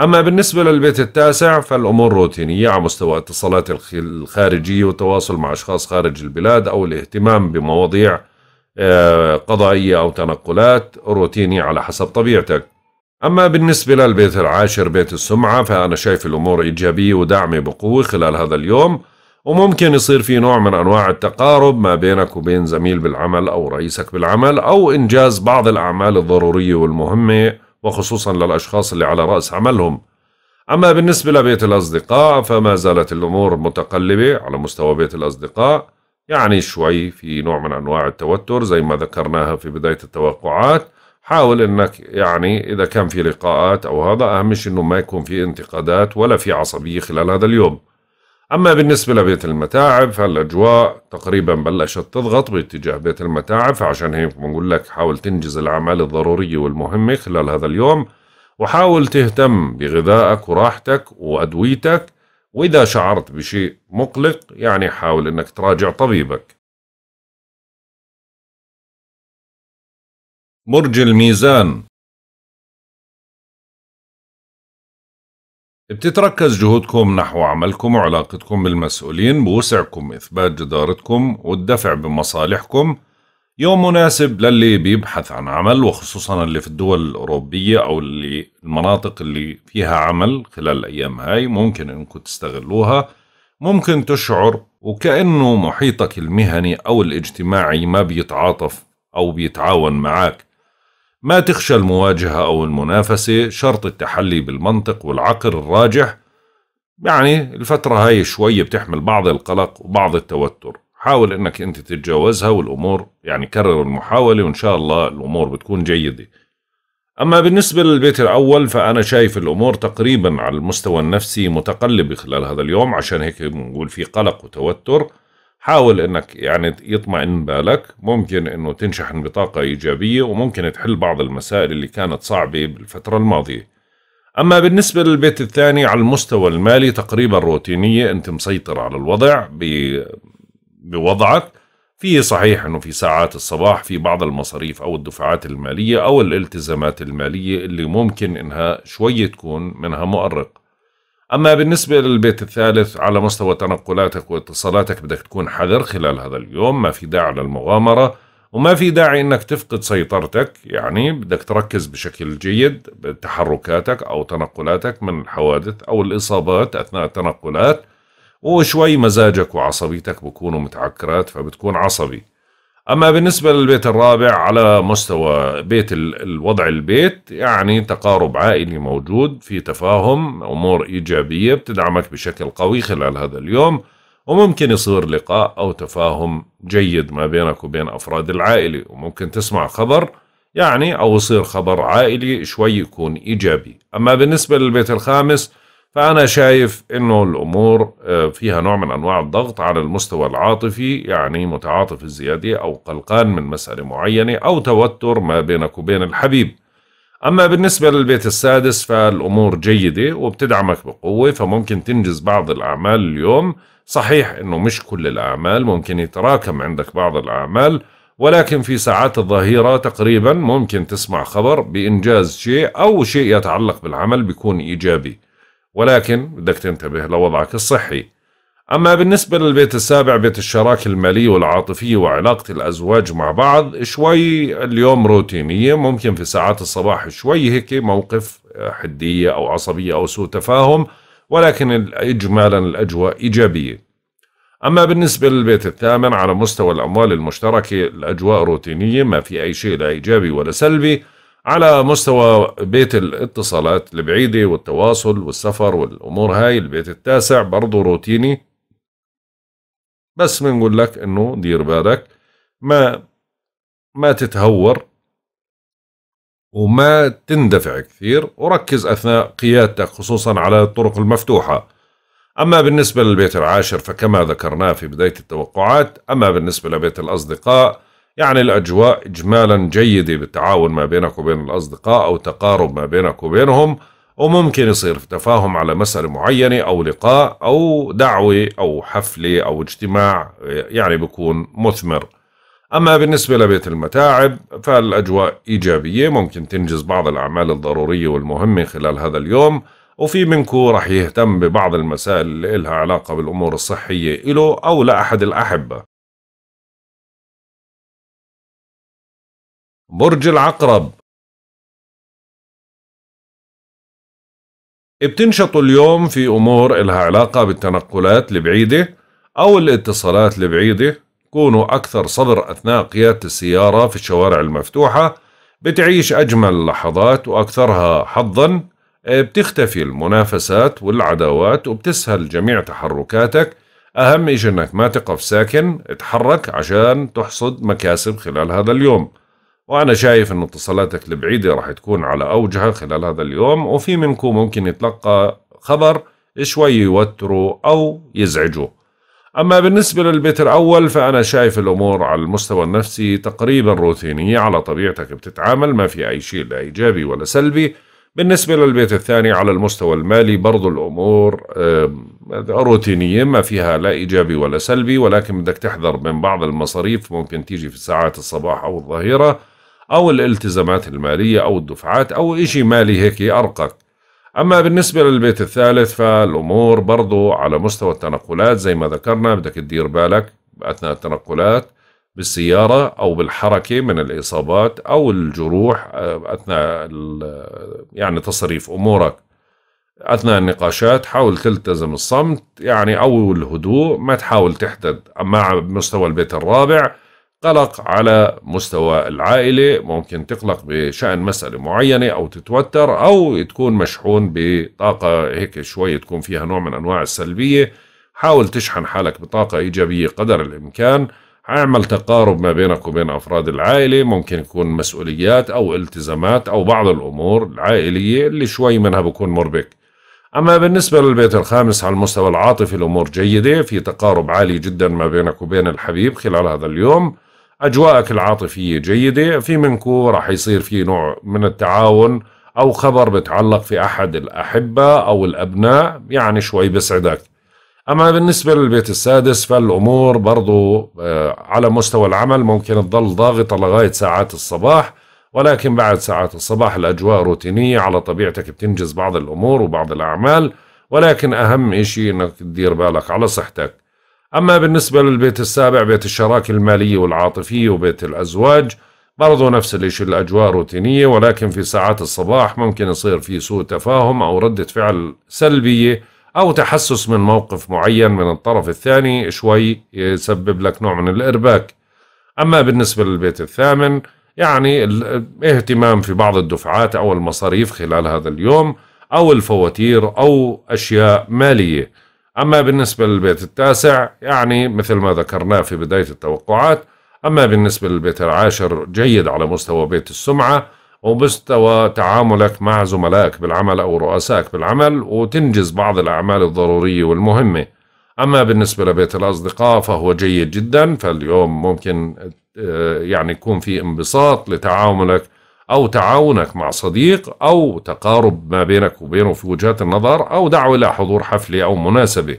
أما بالنسبة للبيت التاسع فالأمور روتينية على مستوى اتصالات الخارجية والتواصل مع أشخاص خارج البلاد أو الاهتمام بمواضيع آه، قضائية أو تنقلات روتيني على حسب طبيعتك أما بالنسبة للبيت العاشر بيت السمعة فأنا شايف الأمور إيجابية وداعمة بقوة خلال هذا اليوم وممكن يصير في نوع من أنواع التقارب ما بينك وبين زميل بالعمل أو رئيسك بالعمل أو إنجاز بعض الأعمال الضرورية والمهمة وخصوصا للأشخاص اللي على رأس عملهم أما بالنسبة لبيت الأصدقاء فما زالت الأمور متقلبة على مستوى بيت الأصدقاء يعني شوي في نوع من أنواع التوتر زي ما ذكرناها في بداية التوقعات حاول انك يعني اذا كان في لقاءات او هذا اهم شيء انه ما يكون في انتقادات ولا في عصبيه خلال هذا اليوم. اما بالنسبه لبيت المتاعب فالاجواء تقريبا بلشت تضغط باتجاه بيت المتاعب فعشان هيك بنقول لك حاول تنجز الاعمال الضروريه والمهمه خلال هذا اليوم وحاول تهتم بغذائك وراحتك وادويتك وإذا شعرت بشيء مقلق يعني حاول أنك تراجع طبيبك برج الميزان بتتركز جهودكم نحو عملكم وعلاقتكم بالمسؤولين بوسعكم إثبات جدارتكم والدفع بمصالحكم يوم مناسب للي بيبحث عن عمل وخصوصا اللي في الدول الأوروبية أو اللي المناطق اللي فيها عمل خلال الأيام هاي ممكن إنكم تستغلوها ممكن تشعر وكأنه محيطك المهني أو الاجتماعي ما بيتعاطف أو بيتعاون معك ما تخشى المواجهة أو المنافسة شرط التحلي بالمنطق والعقل الراجح يعني الفترة هاي شوي بتحمل بعض القلق وبعض التوتر حاول انك انت تتجاوزها والامور يعني كرر المحاوله وان شاء الله الامور بتكون جيده اما بالنسبه للبيت الاول فانا شايف الامور تقريبا على المستوى النفسي متقلبه خلال هذا اليوم عشان هيك بنقول في قلق وتوتر حاول انك يعني يطمئن بالك ممكن انه تنشحن بطاقه ايجابيه وممكن تحل بعض المسائل اللي كانت صعبه بالفتره الماضيه أما بالنسبة للبيت الثاني على المستوى المالي تقريبا روتينية أنت مسيطر على الوضع بوضعك في صحيح انه في ساعات الصباح في بعض المصاريف او الدفعات الماليه او الالتزامات الماليه اللي ممكن انها شوية تكون منها مؤرق. اما بالنسبه للبيت الثالث على مستوى تنقلاتك واتصالاتك بدك تكون حذر خلال هذا اليوم، ما في داعي للمغامره وما في داعي انك تفقد سيطرتك، يعني بدك تركز بشكل جيد بتحركاتك او تنقلاتك من الحوادث او الاصابات اثناء التنقلات. وشوي مزاجك وعصبيتك بكونوا متعكرات فبتكون عصبي أما بالنسبة للبيت الرابع على مستوى بيت الوضع البيت يعني تقارب عائلي موجود في تفاهم أمور إيجابية بتدعمك بشكل قوي خلال هذا اليوم وممكن يصير لقاء أو تفاهم جيد ما بينك وبين أفراد العائلة وممكن تسمع خبر يعني أو يصير خبر عائلي شوي يكون إيجابي أما بالنسبة للبيت الخامس فأنا شايف إنه الأمور آه، فيها نوع من أنواع الضغط على المستوى العاطفي يعني متعاطف الزيادة أو قلقان من مسألة معينة أو توتر ما بينك وبين الحبيب أما بالنسبة للبيت السادس فالأمور جيدة وبتدعمك بقوة فممكن تنجز بعض الأعمال اليوم صحيح أنه مش كل الأعمال ممكن يتراكم عندك بعض الأعمال ولكن في ساعات الظهيرة تقريبا ممكن تسمع خبر بإنجاز شيء أو شيء يتعلق بالعمل بيكون إيجابي ولكن بدك تنتبه لوضعك الصحي أما بالنسبة للبيت السابع بيت الشراكة المالية والعاطفية وعلاقة الأزواج مع بعض شوي اليوم روتينية ممكن في ساعات الصباح شوي هيك موقف حدية أو عصبية أو سوء تفاهم ولكن إجمالا الأجواء إيجابية أما بالنسبة للبيت الثامن على مستوى الأموال المشتركة الأجواء روتينية ما في أي شيء لا إيجابي ولا سلبي على مستوى بيت الاتصالات البعيدة والتواصل والسفر والأمور هاي البيت التاسع برضه روتيني بس بنقول لك انه دير بالك ما ما تتهور وما تندفع كثير وركز اثناء قيادتك خصوصا على الطرق المفتوحه اما بالنسبه للبيت العاشر فكما ذكرناه في بدايه التوقعات اما بالنسبه لبيت الاصدقاء يعني الأجواء إجمالا جيدة بالتعاون ما بينك وبين الأصدقاء أو تقارب ما بينك وبينهم وممكن يصير في تفاهم على مسألة معينة أو لقاء أو دعوة أو حفلة أو اجتماع يعني بيكون مثمر أما بالنسبة لبيت المتاعب فالأجواء إيجابية ممكن تنجز بعض الأعمال الضرورية والمهمة خلال هذا اليوم وفي منكو رح يهتم ببعض المسائل اللي إلها علاقة بالأمور الصحية إله أو لأحد الأحبة برج العقرب بتنشطوا اليوم في أمور إلها علاقة بالتنقلات البعيدة أو الاتصالات البعيدة كونوا أكثر صبر أثناء قيادة السيارة في الشوارع المفتوحة بتعيش أجمل لحظات وأكثرها حظا بتختفي المنافسات والعداوات وبتسهل جميع تحركاتك أهم إشي أنك ما تقف ساكن اتحرك عشان تحصد مكاسب خلال هذا اليوم وأنا شايف أن اتصالاتك البعيدة راح تكون على أوجها خلال هذا اليوم وفي منكم ممكن يتلقى خبر شوي يوتره أو يزعجه أما بالنسبة للبيت الأول فأنا شايف الأمور على المستوى النفسي تقريبا روتينية على طبيعتك بتتعامل ما في أي شيء لا إيجابي ولا سلبي بالنسبة للبيت الثاني على المستوى المالي برضو الأمور روتينية ما فيها لا إيجابي ولا سلبي ولكن بدك تحذر من بعض المصاريف ممكن تيجي في ساعات الصباح أو الظهيرة أو الالتزامات المالية أو الدفعات أو إشي مالي هيك أرقك أما بالنسبة للبيت الثالث فالأمور برضو على مستوى التنقلات زي ما ذكرنا بدك تدير بالك أثناء التنقلات بالسيارة أو بالحركة من الإصابات أو الجروح آه، أثناء يعني تصريف أمورك أثناء النقاشات حاول تلتزم الصمت يعني أو الهدوء ما تحاول تحدد أما على مستوى البيت الرابع قلق على مستوى العائلة ممكن تقلق بشأن مسألة معينة أو تتوتر أو تكون مشحون بطاقة هيك شوي تكون فيها نوع من أنواع السلبية حاول تشحن حالك بطاقة إيجابية قدر الإمكان اعمل تقارب ما بينك وبين أفراد العائلة ممكن يكون مسؤوليات أو التزامات أو بعض الأمور العائلية اللي شوي منها بكون مربك أما بالنسبة للبيت الخامس على المستوى العاطفي الأمور جيدة في تقارب عالي جدا ما بينك وبين الحبيب خلال هذا اليوم أجواءك العاطفية جيدة في منكو راح يصير في نوع من التعاون أو خبر بتعلق في أحد الأحبة أو الأبناء يعني شوي بسعدك أما بالنسبة للبيت السادس فالأمور برضو آه، على مستوى العمل ممكن تضل ضاغطة لغاية ساعات الصباح ولكن بعد ساعات الصباح الأجواء روتينية على طبيعتك بتنجز بعض الأمور وبعض الأعمال ولكن أهم إشي أنك تدير بالك على صحتك أما بالنسبة للبيت السابع بيت الشراكة المالية والعاطفية وبيت الأزواج برضو نفس الشيء الأجواء روتينية ولكن في ساعات الصباح ممكن يصير في سوء تفاهم أو ردة فعل سلبية أو تحسس من موقف معين من الطرف الثاني شوي يسبب لك نوع من الإرباك أما بالنسبة للبيت الثامن يعني الاهتمام في بعض الدفعات أو المصاريف خلال هذا اليوم أو الفواتير أو أشياء مالية أما بالنسبة للبيت التاسع يعني مثل ما ذكرناه في بداية التوقعات أما بالنسبة للبيت العاشر جيد على مستوى بيت السمعة ومستوى تعاملك مع زملائك بالعمل أو رؤسائك بالعمل وتنجز بعض الأعمال الضرورية والمهمة أما بالنسبة لبيت الأصدقاء فهو جيد جدا فاليوم ممكن آه، يعني يكون في انبساط لتعاملك أو تعاونك مع صديق أو تقارب ما بينك وبينه في وجهات النظر أو دعوة إلى حضور حفلة أو مناسبة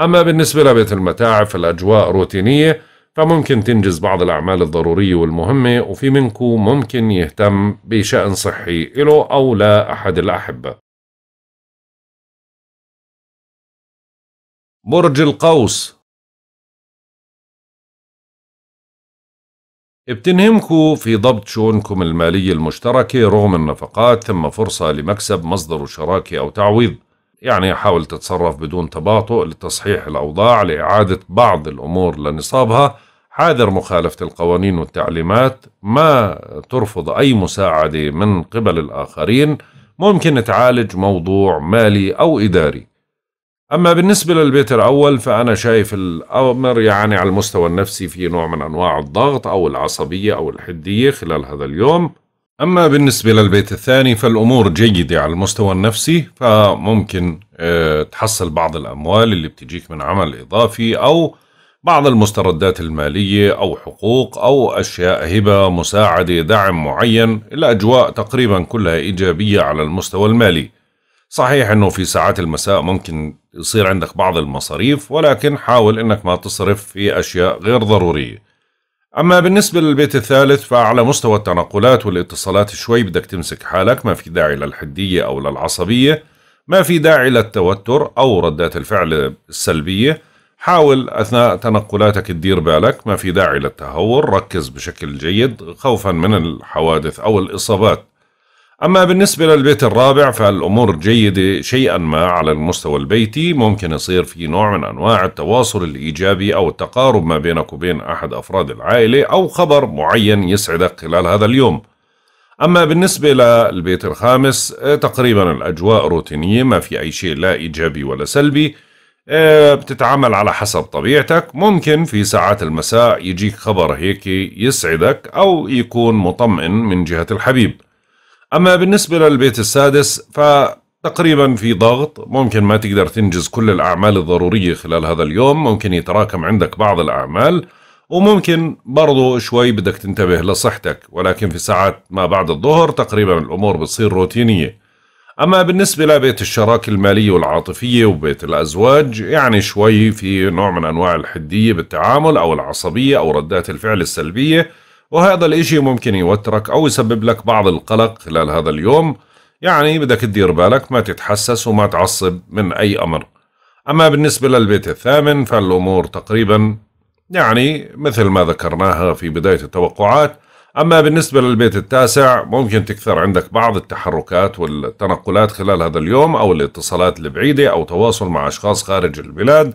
أما بالنسبة لبيت المتاعب فالأجواء روتينية فممكن تنجز بعض الأعمال الضرورية والمهمة وفي منكم ممكن يهتم بشأن صحي إله أو لا أحد الأحبة برج القوس بتنهمكوا في ضبط شؤونكم المالية المشتركة رغم النفقات ثم فرصة لمكسب مصدر شراكة أو تعويض يعني حاول تتصرف بدون تباطؤ لتصحيح الأوضاع لإعادة بعض الأمور لنصابها حاذر مخالفة القوانين والتعليمات ما ترفض أي مساعدة من قبل الآخرين ممكن تعالج موضوع مالي أو إداري أما بالنسبة للبيت الأول فأنا شايف الأمر يعني على المستوى النفسي في نوع من أنواع الضغط أو العصبية أو الحدية خلال هذا اليوم أما بالنسبة للبيت الثاني فالأمور جيدة على المستوى النفسي فممكن آه، تحصل بعض الأموال اللي بتجيك من عمل إضافي أو بعض المستردات المالية أو حقوق أو أشياء هبة مساعدة دعم معين الأجواء تقريبا كلها إيجابية على المستوى المالي صحيح انه في ساعات المساء ممكن يصير عندك بعض المصاريف ولكن حاول انك ما تصرف في اشياء غير ضروريه. اما بالنسبه للبيت الثالث فعلى مستوى التنقلات والاتصالات شوي بدك تمسك حالك ما في داعي للحديه او للعصبيه، ما في داعي للتوتر او ردات الفعل السلبيه. حاول اثناء تنقلاتك تدير بالك، ما في داعي للتهور، ركز بشكل جيد خوفا من الحوادث او الاصابات. أما بالنسبة للبيت الرابع فالأمور جيدة شيئا ما على المستوى البيتي ممكن يصير في نوع من أنواع التواصل الإيجابي أو التقارب ما بينك وبين أحد أفراد العائلة أو خبر معين يسعدك خلال هذا اليوم أما بالنسبة للبيت الخامس آه، تقريبا الأجواء روتينية ما في أي شيء لا إيجابي ولا سلبي آه، بتتعامل على حسب طبيعتك ممكن في ساعات المساء يجيك خبر هيك يسعدك أو يكون مطمئن من جهة الحبيب أما بالنسبة للبيت السادس فتقريبا في ضغط ممكن ما تقدر تنجز كل الأعمال الضرورية خلال هذا اليوم ممكن يتراكم عندك بعض الأعمال وممكن برضو شوي بدك تنتبه لصحتك ولكن في ساعات ما بعد الظهر تقريبا الأمور بتصير روتينية أما بالنسبة لبيت الشراكة المالية والعاطفية وبيت الأزواج يعني شوي في نوع من أنواع الحدية بالتعامل أو العصبية أو ردات الفعل السلبية وهذا الإشي ممكن يوترك أو يسبب لك بعض القلق خلال هذا اليوم يعني بدك تدير بالك ما تتحسس وما تعصب من أي أمر أما بالنسبة للبيت الثامن فالأمور تقريبا يعني مثل ما ذكرناها في بداية التوقعات أما بالنسبة للبيت التاسع ممكن تكثر عندك بعض التحركات والتنقلات خلال هذا اليوم أو الاتصالات البعيدة أو تواصل مع أشخاص خارج البلاد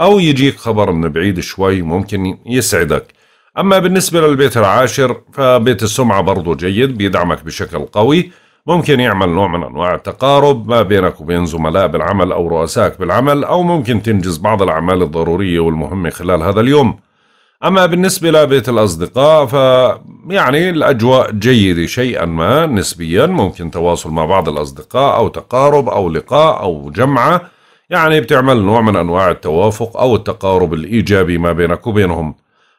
أو يجيك خبر من بعيد شوي ممكن يسعدك أما بالنسبة للبيت العاشر فبيت السمعة برضو جيد بيدعمك بشكل قوي ممكن يعمل نوع من أنواع التقارب ما بينك وبين زملاء بالعمل أو رؤسائك بالعمل أو ممكن تنجز بعض الأعمال الضرورية والمهمة خلال هذا اليوم أما بالنسبة لبيت الأصدقاء فيعني الأجواء جيدة شيئا ما نسبيا ممكن تواصل مع بعض الأصدقاء أو تقارب أو لقاء أو جمعة يعني بتعمل نوع من أنواع التوافق أو التقارب الإيجابي ما بينك وبينهم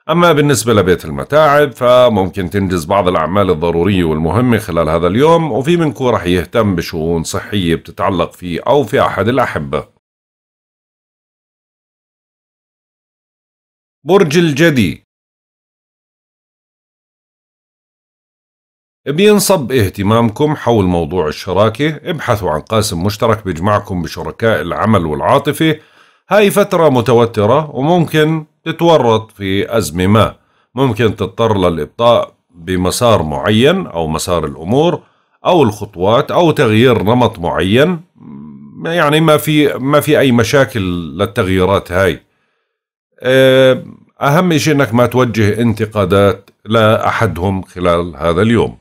أما بالنسبة لبيت المتاعب فممكن تنجز بعض الأعمال الضرورية والمهمة خلال هذا اليوم وفي منكم رح يهتم بشؤون صحية بتتعلق فيه أو في أحد الأحبة برج الجدي بينصب اهتمامكم حول موضوع الشراكة ابحثوا عن قاسم مشترك بيجمعكم بشركاء العمل والعاطفة هاي فترة متوترة وممكن تتورط في أزمة ما ممكن تضطر للإبطاء بمسار معين أو مسار الأمور أو الخطوات أو تغيير نمط معين يعني ما في ما في أي مشاكل للتغييرات هاي آه، أهم شيء أنك ما توجه انتقادات لأحدهم خلال هذا اليوم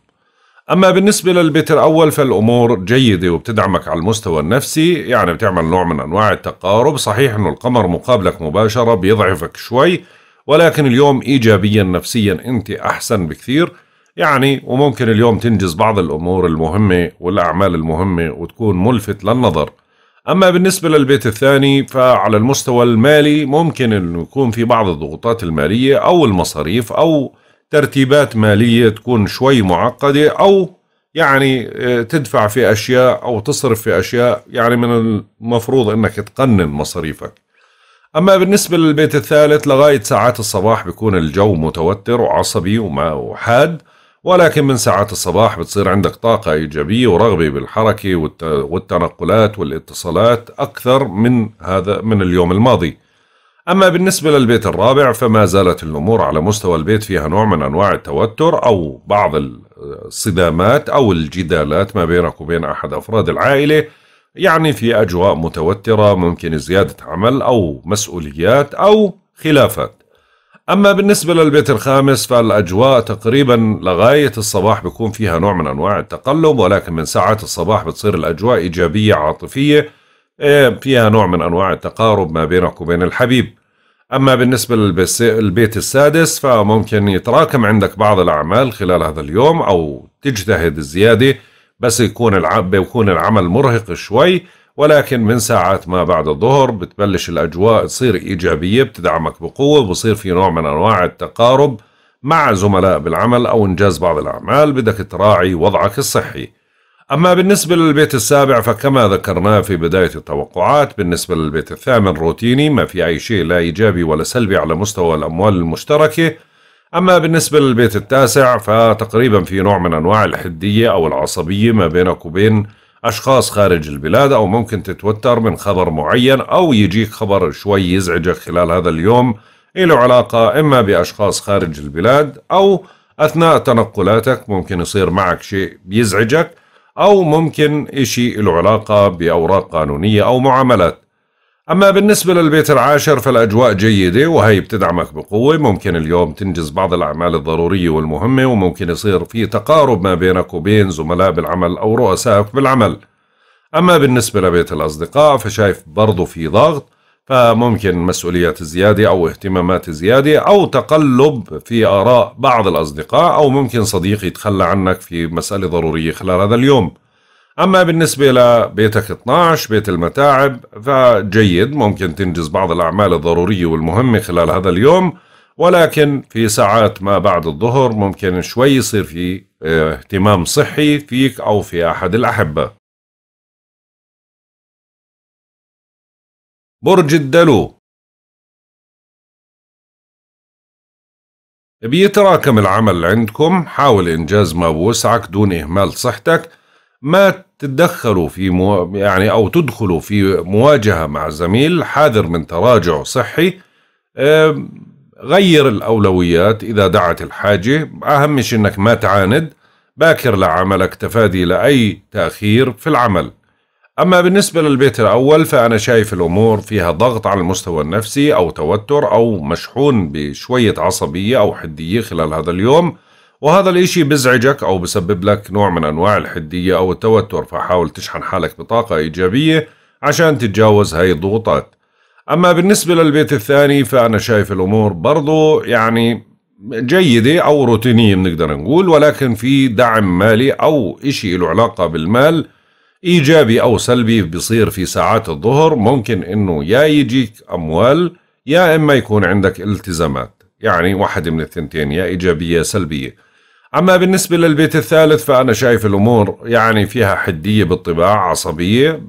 أما بالنسبة للبيت الأول فالأمور جيدة وبتدعمك على المستوى النفسي يعني بتعمل نوع من أنواع التقارب صحيح أنه القمر مقابلك مباشرة بيضعفك شوي ولكن اليوم إيجابيا نفسيا أنت أحسن بكثير يعني وممكن اليوم تنجز بعض الأمور المهمة والأعمال المهمة وتكون ملفت للنظر أما بالنسبة للبيت الثاني فعلى المستوى المالي ممكن أنه يكون في بعض الضغوطات المالية أو المصاريف أو ترتيبات مالية تكون شوي معقدة أو يعني آه، تدفع في أشياء أو تصرف في أشياء يعني من المفروض أنك تقنن مصاريفك أما بالنسبة للبيت الثالث لغاية ساعات الصباح بيكون الجو متوتر وعصبي وما وحاد ولكن من ساعات الصباح بتصير عندك طاقة إيجابية ورغبة بالحركة والتنقلات والاتصالات أكثر من هذا من اليوم الماضي أما بالنسبة للبيت الرابع فما زالت الأمور على مستوى البيت فيها نوع من أنواع التوتر أو بعض الصدامات أو الجدالات ما بينك وبين أحد أفراد العائلة يعني في أجواء متوترة ممكن زيادة عمل أو مسؤوليات أو خلافات أما بالنسبة للبيت الخامس فالأجواء تقريبا لغاية الصباح بيكون فيها نوع من أنواع التقلب ولكن من ساعات الصباح بتصير الأجواء إيجابية عاطفية إيه، فيها نوع من أنواع التقارب ما بينك وبين الحبيب أما بالنسبة للبيت السادس فممكن يتراكم عندك بعض الأعمال خلال هذا اليوم أو تجتهد الزيادة بس يكون بيكون العمل مرهق شوي ولكن من ساعات ما بعد الظهر بتبلش الأجواء تصير إيجابية بتدعمك بقوة وبصير في نوع من أنواع التقارب مع زملاء بالعمل أو إنجاز بعض الأعمال بدك تراعي وضعك الصحي أما بالنسبة للبيت السابع فكما ذكرنا في بداية التوقعات بالنسبة للبيت الثامن روتيني ما في أي شيء لا إيجابي ولا سلبي على مستوى الأموال المشتركة أما بالنسبة للبيت التاسع فتقريبا في نوع من أنواع الحدية أو العصبية ما بينك وبين أشخاص خارج البلاد أو ممكن تتوتر من خبر معين أو يجيك خبر شوي يزعجك خلال هذا اليوم له علاقة إما بأشخاص خارج البلاد أو أثناء تنقلاتك ممكن يصير معك شيء بيزعجك أو ممكن إشي له علاقة بأوراق قانونية أو معاملات أما بالنسبة للبيت العاشر فالأجواء جيدة وهي بتدعمك بقوة ممكن اليوم تنجز بعض الأعمال الضرورية والمهمة وممكن يصير في تقارب ما بينك وبين زملاء بالعمل أو رؤسائك بالعمل أما بالنسبة لبيت الأصدقاء فشايف برضو في ضغط فممكن مسؤوليات زيادة أو اهتمامات زيادة أو تقلب في آراء بعض الأصدقاء أو ممكن صديق يتخلى عنك في مسألة ضرورية خلال هذا اليوم أما بالنسبة لبيتك 12 بيت المتاعب فجيد ممكن تنجز بعض الأعمال الضرورية والمهمة خلال هذا اليوم ولكن في ساعات ما بعد الظهر ممكن شوي يصير في آه، اهتمام صحي فيك أو في أحد الأحبة برج الدلو بيتراكم العمل عندكم حاول إنجاز ما بوسعك دون إهمال صحتك ما تتدخلوا في مو... يعني أو تدخلوا في مواجهة مع زميل حاذر من تراجع صحي غير الأولويات إذا دعت الحاجة أهم شيء أنك ما تعاند باكر لعملك تفادي لأي تأخير في العمل أما بالنسبة للبيت الأول فأنا شايف الأمور فيها ضغط على المستوى النفسي أو توتر أو مشحون بشوية عصبية أو حدية خلال هذا اليوم وهذا الإشي بزعجك أو بسبب لك نوع من أنواع الحدية أو التوتر فحاول تشحن حالك بطاقة إيجابية عشان تتجاوز هاي الضغوطات أما بالنسبة للبيت الثاني فأنا شايف الأمور برضو يعني جيدة أو روتينية بنقدر نقول ولكن في دعم مالي أو إشي له علاقة بالمال ايجابي او سلبي بيصير في ساعات الظهر ممكن انه يا يجيك اموال يا اما يكون عندك التزامات يعني واحد من الثنتين يا ايجابيه سلبيه اما بالنسبه للبيت الثالث فانا شايف الامور يعني فيها حديه بالطباع عصبيه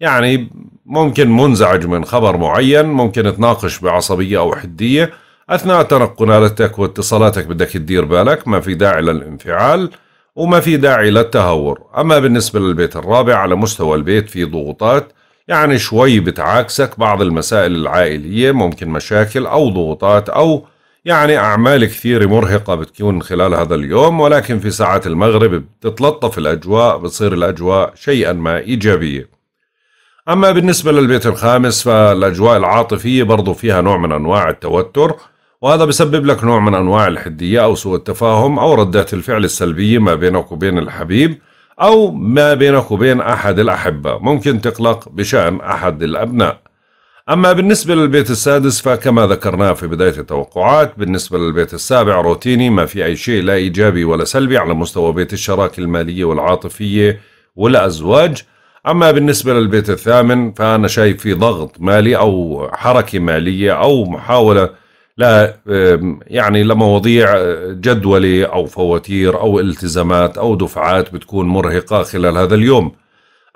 يعني ممكن منزعج من خبر معين ممكن تناقش بعصبيه او حديه اثناء تنقلاتك واتصالاتك بدك تدير بالك ما في داعي للانفعال وما في داعي للتهور أما بالنسبة للبيت الرابع على مستوى البيت في ضغوطات يعني شوي بتعاكسك بعض المسائل العائلية ممكن مشاكل أو ضغوطات أو يعني أعمال كثيرة مرهقة بتكون خلال هذا اليوم ولكن في ساعات المغرب بتتلطف الأجواء بتصير الأجواء شيئا ما إيجابية أما بالنسبة للبيت الخامس فالأجواء العاطفية برضو فيها نوع من أنواع التوتر وهذا بسبب لك نوع من أنواع الحدية أو سوء التفاهم أو ردات الفعل السلبية ما بينك وبين الحبيب أو ما بينك وبين أحد الأحبة ممكن تقلق بشأن أحد الأبناء أما بالنسبة للبيت السادس فكما ذكرناه في بداية التوقعات بالنسبة للبيت السابع روتيني ما في أي شيء لا إيجابي ولا سلبي على مستوى بيت الشراكة المالية والعاطفية والأزواج أما بالنسبة للبيت الثامن فأنا شايف في ضغط مالي أو حركة مالية أو محاولة لا يعني لمواضيع آه، جدولة أو فواتير أو التزامات أو دفعات بتكون مرهقة خلال هذا اليوم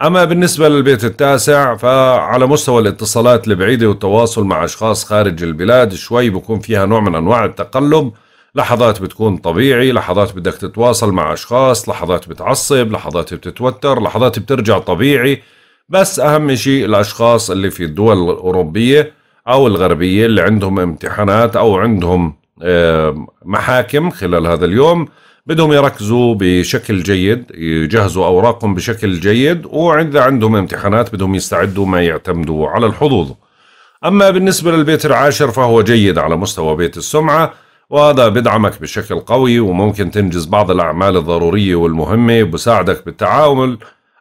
أما بالنسبة للبيت التاسع فعلى مستوى الاتصالات البعيدة والتواصل مع أشخاص خارج البلاد شوي بكون فيها نوع من أنواع التقلب لحظات بتكون طبيعي لحظات بدك تتواصل مع أشخاص لحظات بتعصب لحظات بتتوتر لحظات بترجع طبيعي بس أهم شيء الأشخاص اللي في الدول الأوروبية أو الغربية اللي عندهم امتحانات أو عندهم محاكم خلال هذا اليوم بدهم يركزوا بشكل جيد يجهزوا أوراقهم بشكل جيد وعند عندهم امتحانات بدهم يستعدوا ما يعتمدوا على الحظوظ أما بالنسبة للبيت العاشر فهو جيد على مستوى بيت السمعة وهذا بدعمك بشكل قوي وممكن تنجز بعض الأعمال الضرورية والمهمة بساعدك بالتعامل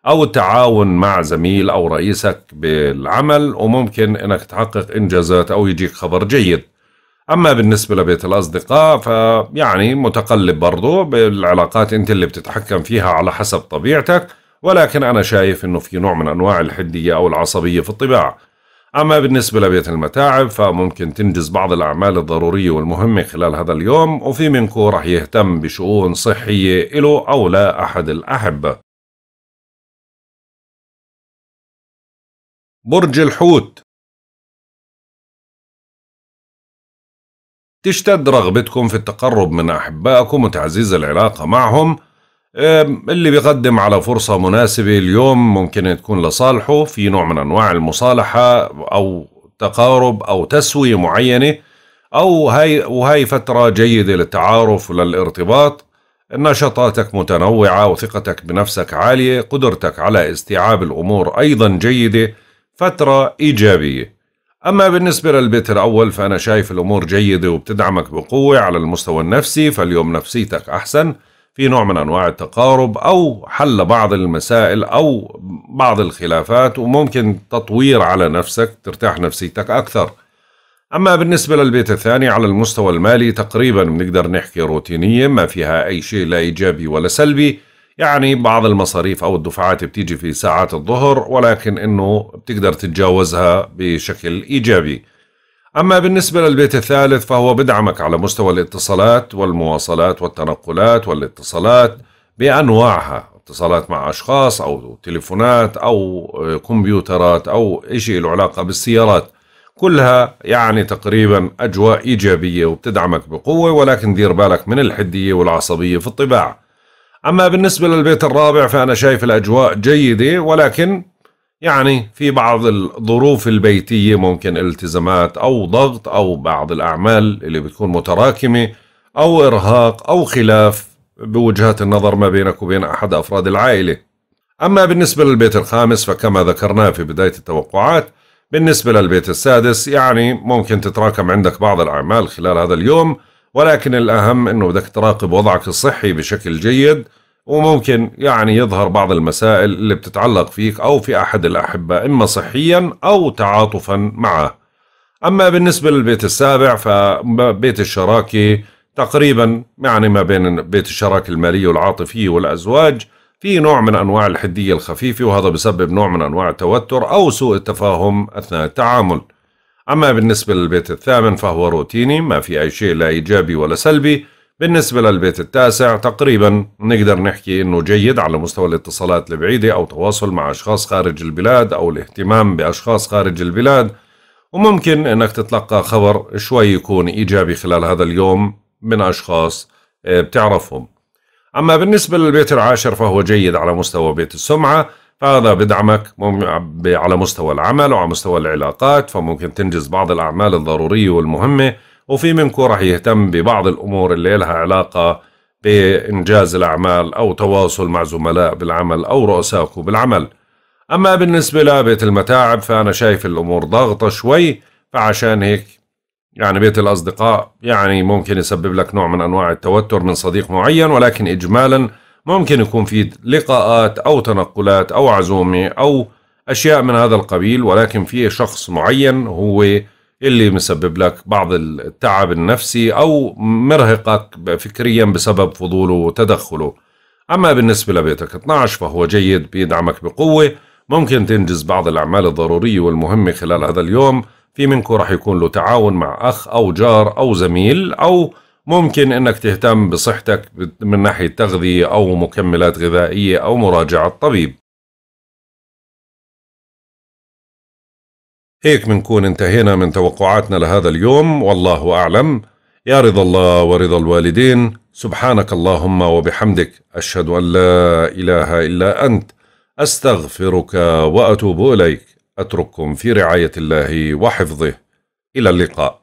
او التعاون مع زميل او رئيسك بالعمل وممكن انك تحقق انجازات او يجيك خبر جيد اما بالنسبه لبيت الاصدقاء فيعني متقلب برضو بالعلاقات انت اللي بتتحكم فيها على حسب طبيعتك ولكن انا شايف انه في نوع من انواع الحديه او العصبيه في الطباع أما بالنسبة لبيت المتاعب فممكن تنجز بعض الأعمال الضرورية والمهمة خلال هذا اليوم وفي منكو رح يهتم بشؤون صحية إله أو لا أحد الأحبة برج الحوت تشتد رغبتكم في التقرب من أحبائكم وتعزيز العلاقة معهم اللي بيقدم على فرصة مناسبة اليوم ممكن تكون لصالحه في نوع من أنواع المصالحة أو تقارب أو تسوية معينة أو هاي وهي فترة جيدة للتعارف وللارتباط نشاطاتك متنوعة وثقتك بنفسك عالية قدرتك على استيعاب الأمور أيضا جيدة فترة إيجابية أما بالنسبة للبيت الأول فأنا شايف الأمور جيدة وبتدعمك بقوة على المستوى النفسي فاليوم نفسيتك أحسن في نوع من أنواع التقارب أو حل بعض المسائل أو بعض الخلافات وممكن تطوير على نفسك ترتاح نفسيتك أكثر أما بالنسبة للبيت الثاني على المستوى المالي تقريبا بنقدر نحكي روتينية ما فيها أي شيء لا إيجابي ولا سلبي يعني بعض المصاريف أو الدفعات بتيجي في ساعات الظهر ولكن أنه بتقدر تتجاوزها بشكل إيجابي أما بالنسبة للبيت الثالث فهو بدعمك على مستوى الاتصالات والمواصلات والتنقلات والاتصالات بأنواعها اتصالات مع أشخاص أو تليفونات أو كمبيوترات أو شيء له علاقة بالسيارات كلها يعني تقريبا أجواء إيجابية وبتدعمك بقوة ولكن دير بالك من الحدية والعصبية في الطباع أما بالنسبة للبيت الرابع فأنا شايف الأجواء جيدة ولكن يعني في بعض الظروف البيتية ممكن التزامات أو ضغط أو بعض الأعمال اللي بتكون متراكمة أو إرهاق أو خلاف بوجهات النظر ما بينك وبين أحد أفراد العائلة أما بالنسبة للبيت الخامس فكما ذكرنا في بداية التوقعات بالنسبة للبيت السادس يعني ممكن تتراكم عندك بعض الأعمال خلال هذا اليوم ولكن الأهم أنه بدك تراقب وضعك الصحي بشكل جيد وممكن يعني يظهر بعض المسائل اللي بتتعلق فيك أو في أحد الأحبة إما صحيا أو تعاطفا معه أما بالنسبة للبيت السابع فبيت الشراكة تقريبا يعني ما بين بيت الشراكة المالية والعاطفية والأزواج في نوع من أنواع الحدية الخفيفة وهذا بسبب نوع من أنواع التوتر أو سوء التفاهم أثناء التعامل أما بالنسبة للبيت الثامن فهو روتيني ما في أي شيء لا إيجابي ولا سلبي بالنسبة للبيت التاسع تقريبا نقدر نحكي أنه جيد على مستوى الاتصالات البعيدة أو تواصل مع أشخاص خارج البلاد أو الاهتمام بأشخاص خارج البلاد وممكن أنك تتلقى خبر شوي يكون إيجابي خلال هذا اليوم من أشخاص آه، بتعرفهم أما بالنسبة للبيت العاشر فهو جيد على مستوى بيت السمعة فهذا بدعمك على مستوى العمل وعلى مستوى العلاقات فممكن تنجز بعض الأعمال الضرورية والمهمة وفي منكم رح يهتم ببعض الأمور اللي لها علاقة بإنجاز الأعمال أو تواصل مع زملاء بالعمل أو رؤسائكم بالعمل أما بالنسبة لبيت المتاعب فأنا شايف الأمور ضاغطة شوي فعشان هيك يعني بيت الأصدقاء يعني ممكن يسبب لك نوع من أنواع التوتر من صديق معين ولكن إجمالاً ممكن يكون في لقاءات أو تنقلات أو عزومة أو أشياء من هذا القبيل ولكن في شخص معين هو اللي مسبب لك بعض التعب النفسي أو مرهقك فكريا بسبب فضوله وتدخله أما بالنسبة لبيتك 12 فهو جيد بيدعمك بقوة ممكن تنجز بعض الأعمال الضرورية والمهمة خلال هذا اليوم في منكم راح يكون له تعاون مع أخ أو جار أو زميل أو ممكن انك تهتم بصحتك من ناحية تغذية او مكملات غذائية او مراجعة طبيب هيك بنكون انتهينا من توقعاتنا لهذا اليوم والله أعلم يا رضا الله ورضا الوالدين سبحانك اللهم وبحمدك أشهد أن لا إله إلا أنت أستغفرك وأتوب إليك أترككم في رعاية الله وحفظه إلى اللقاء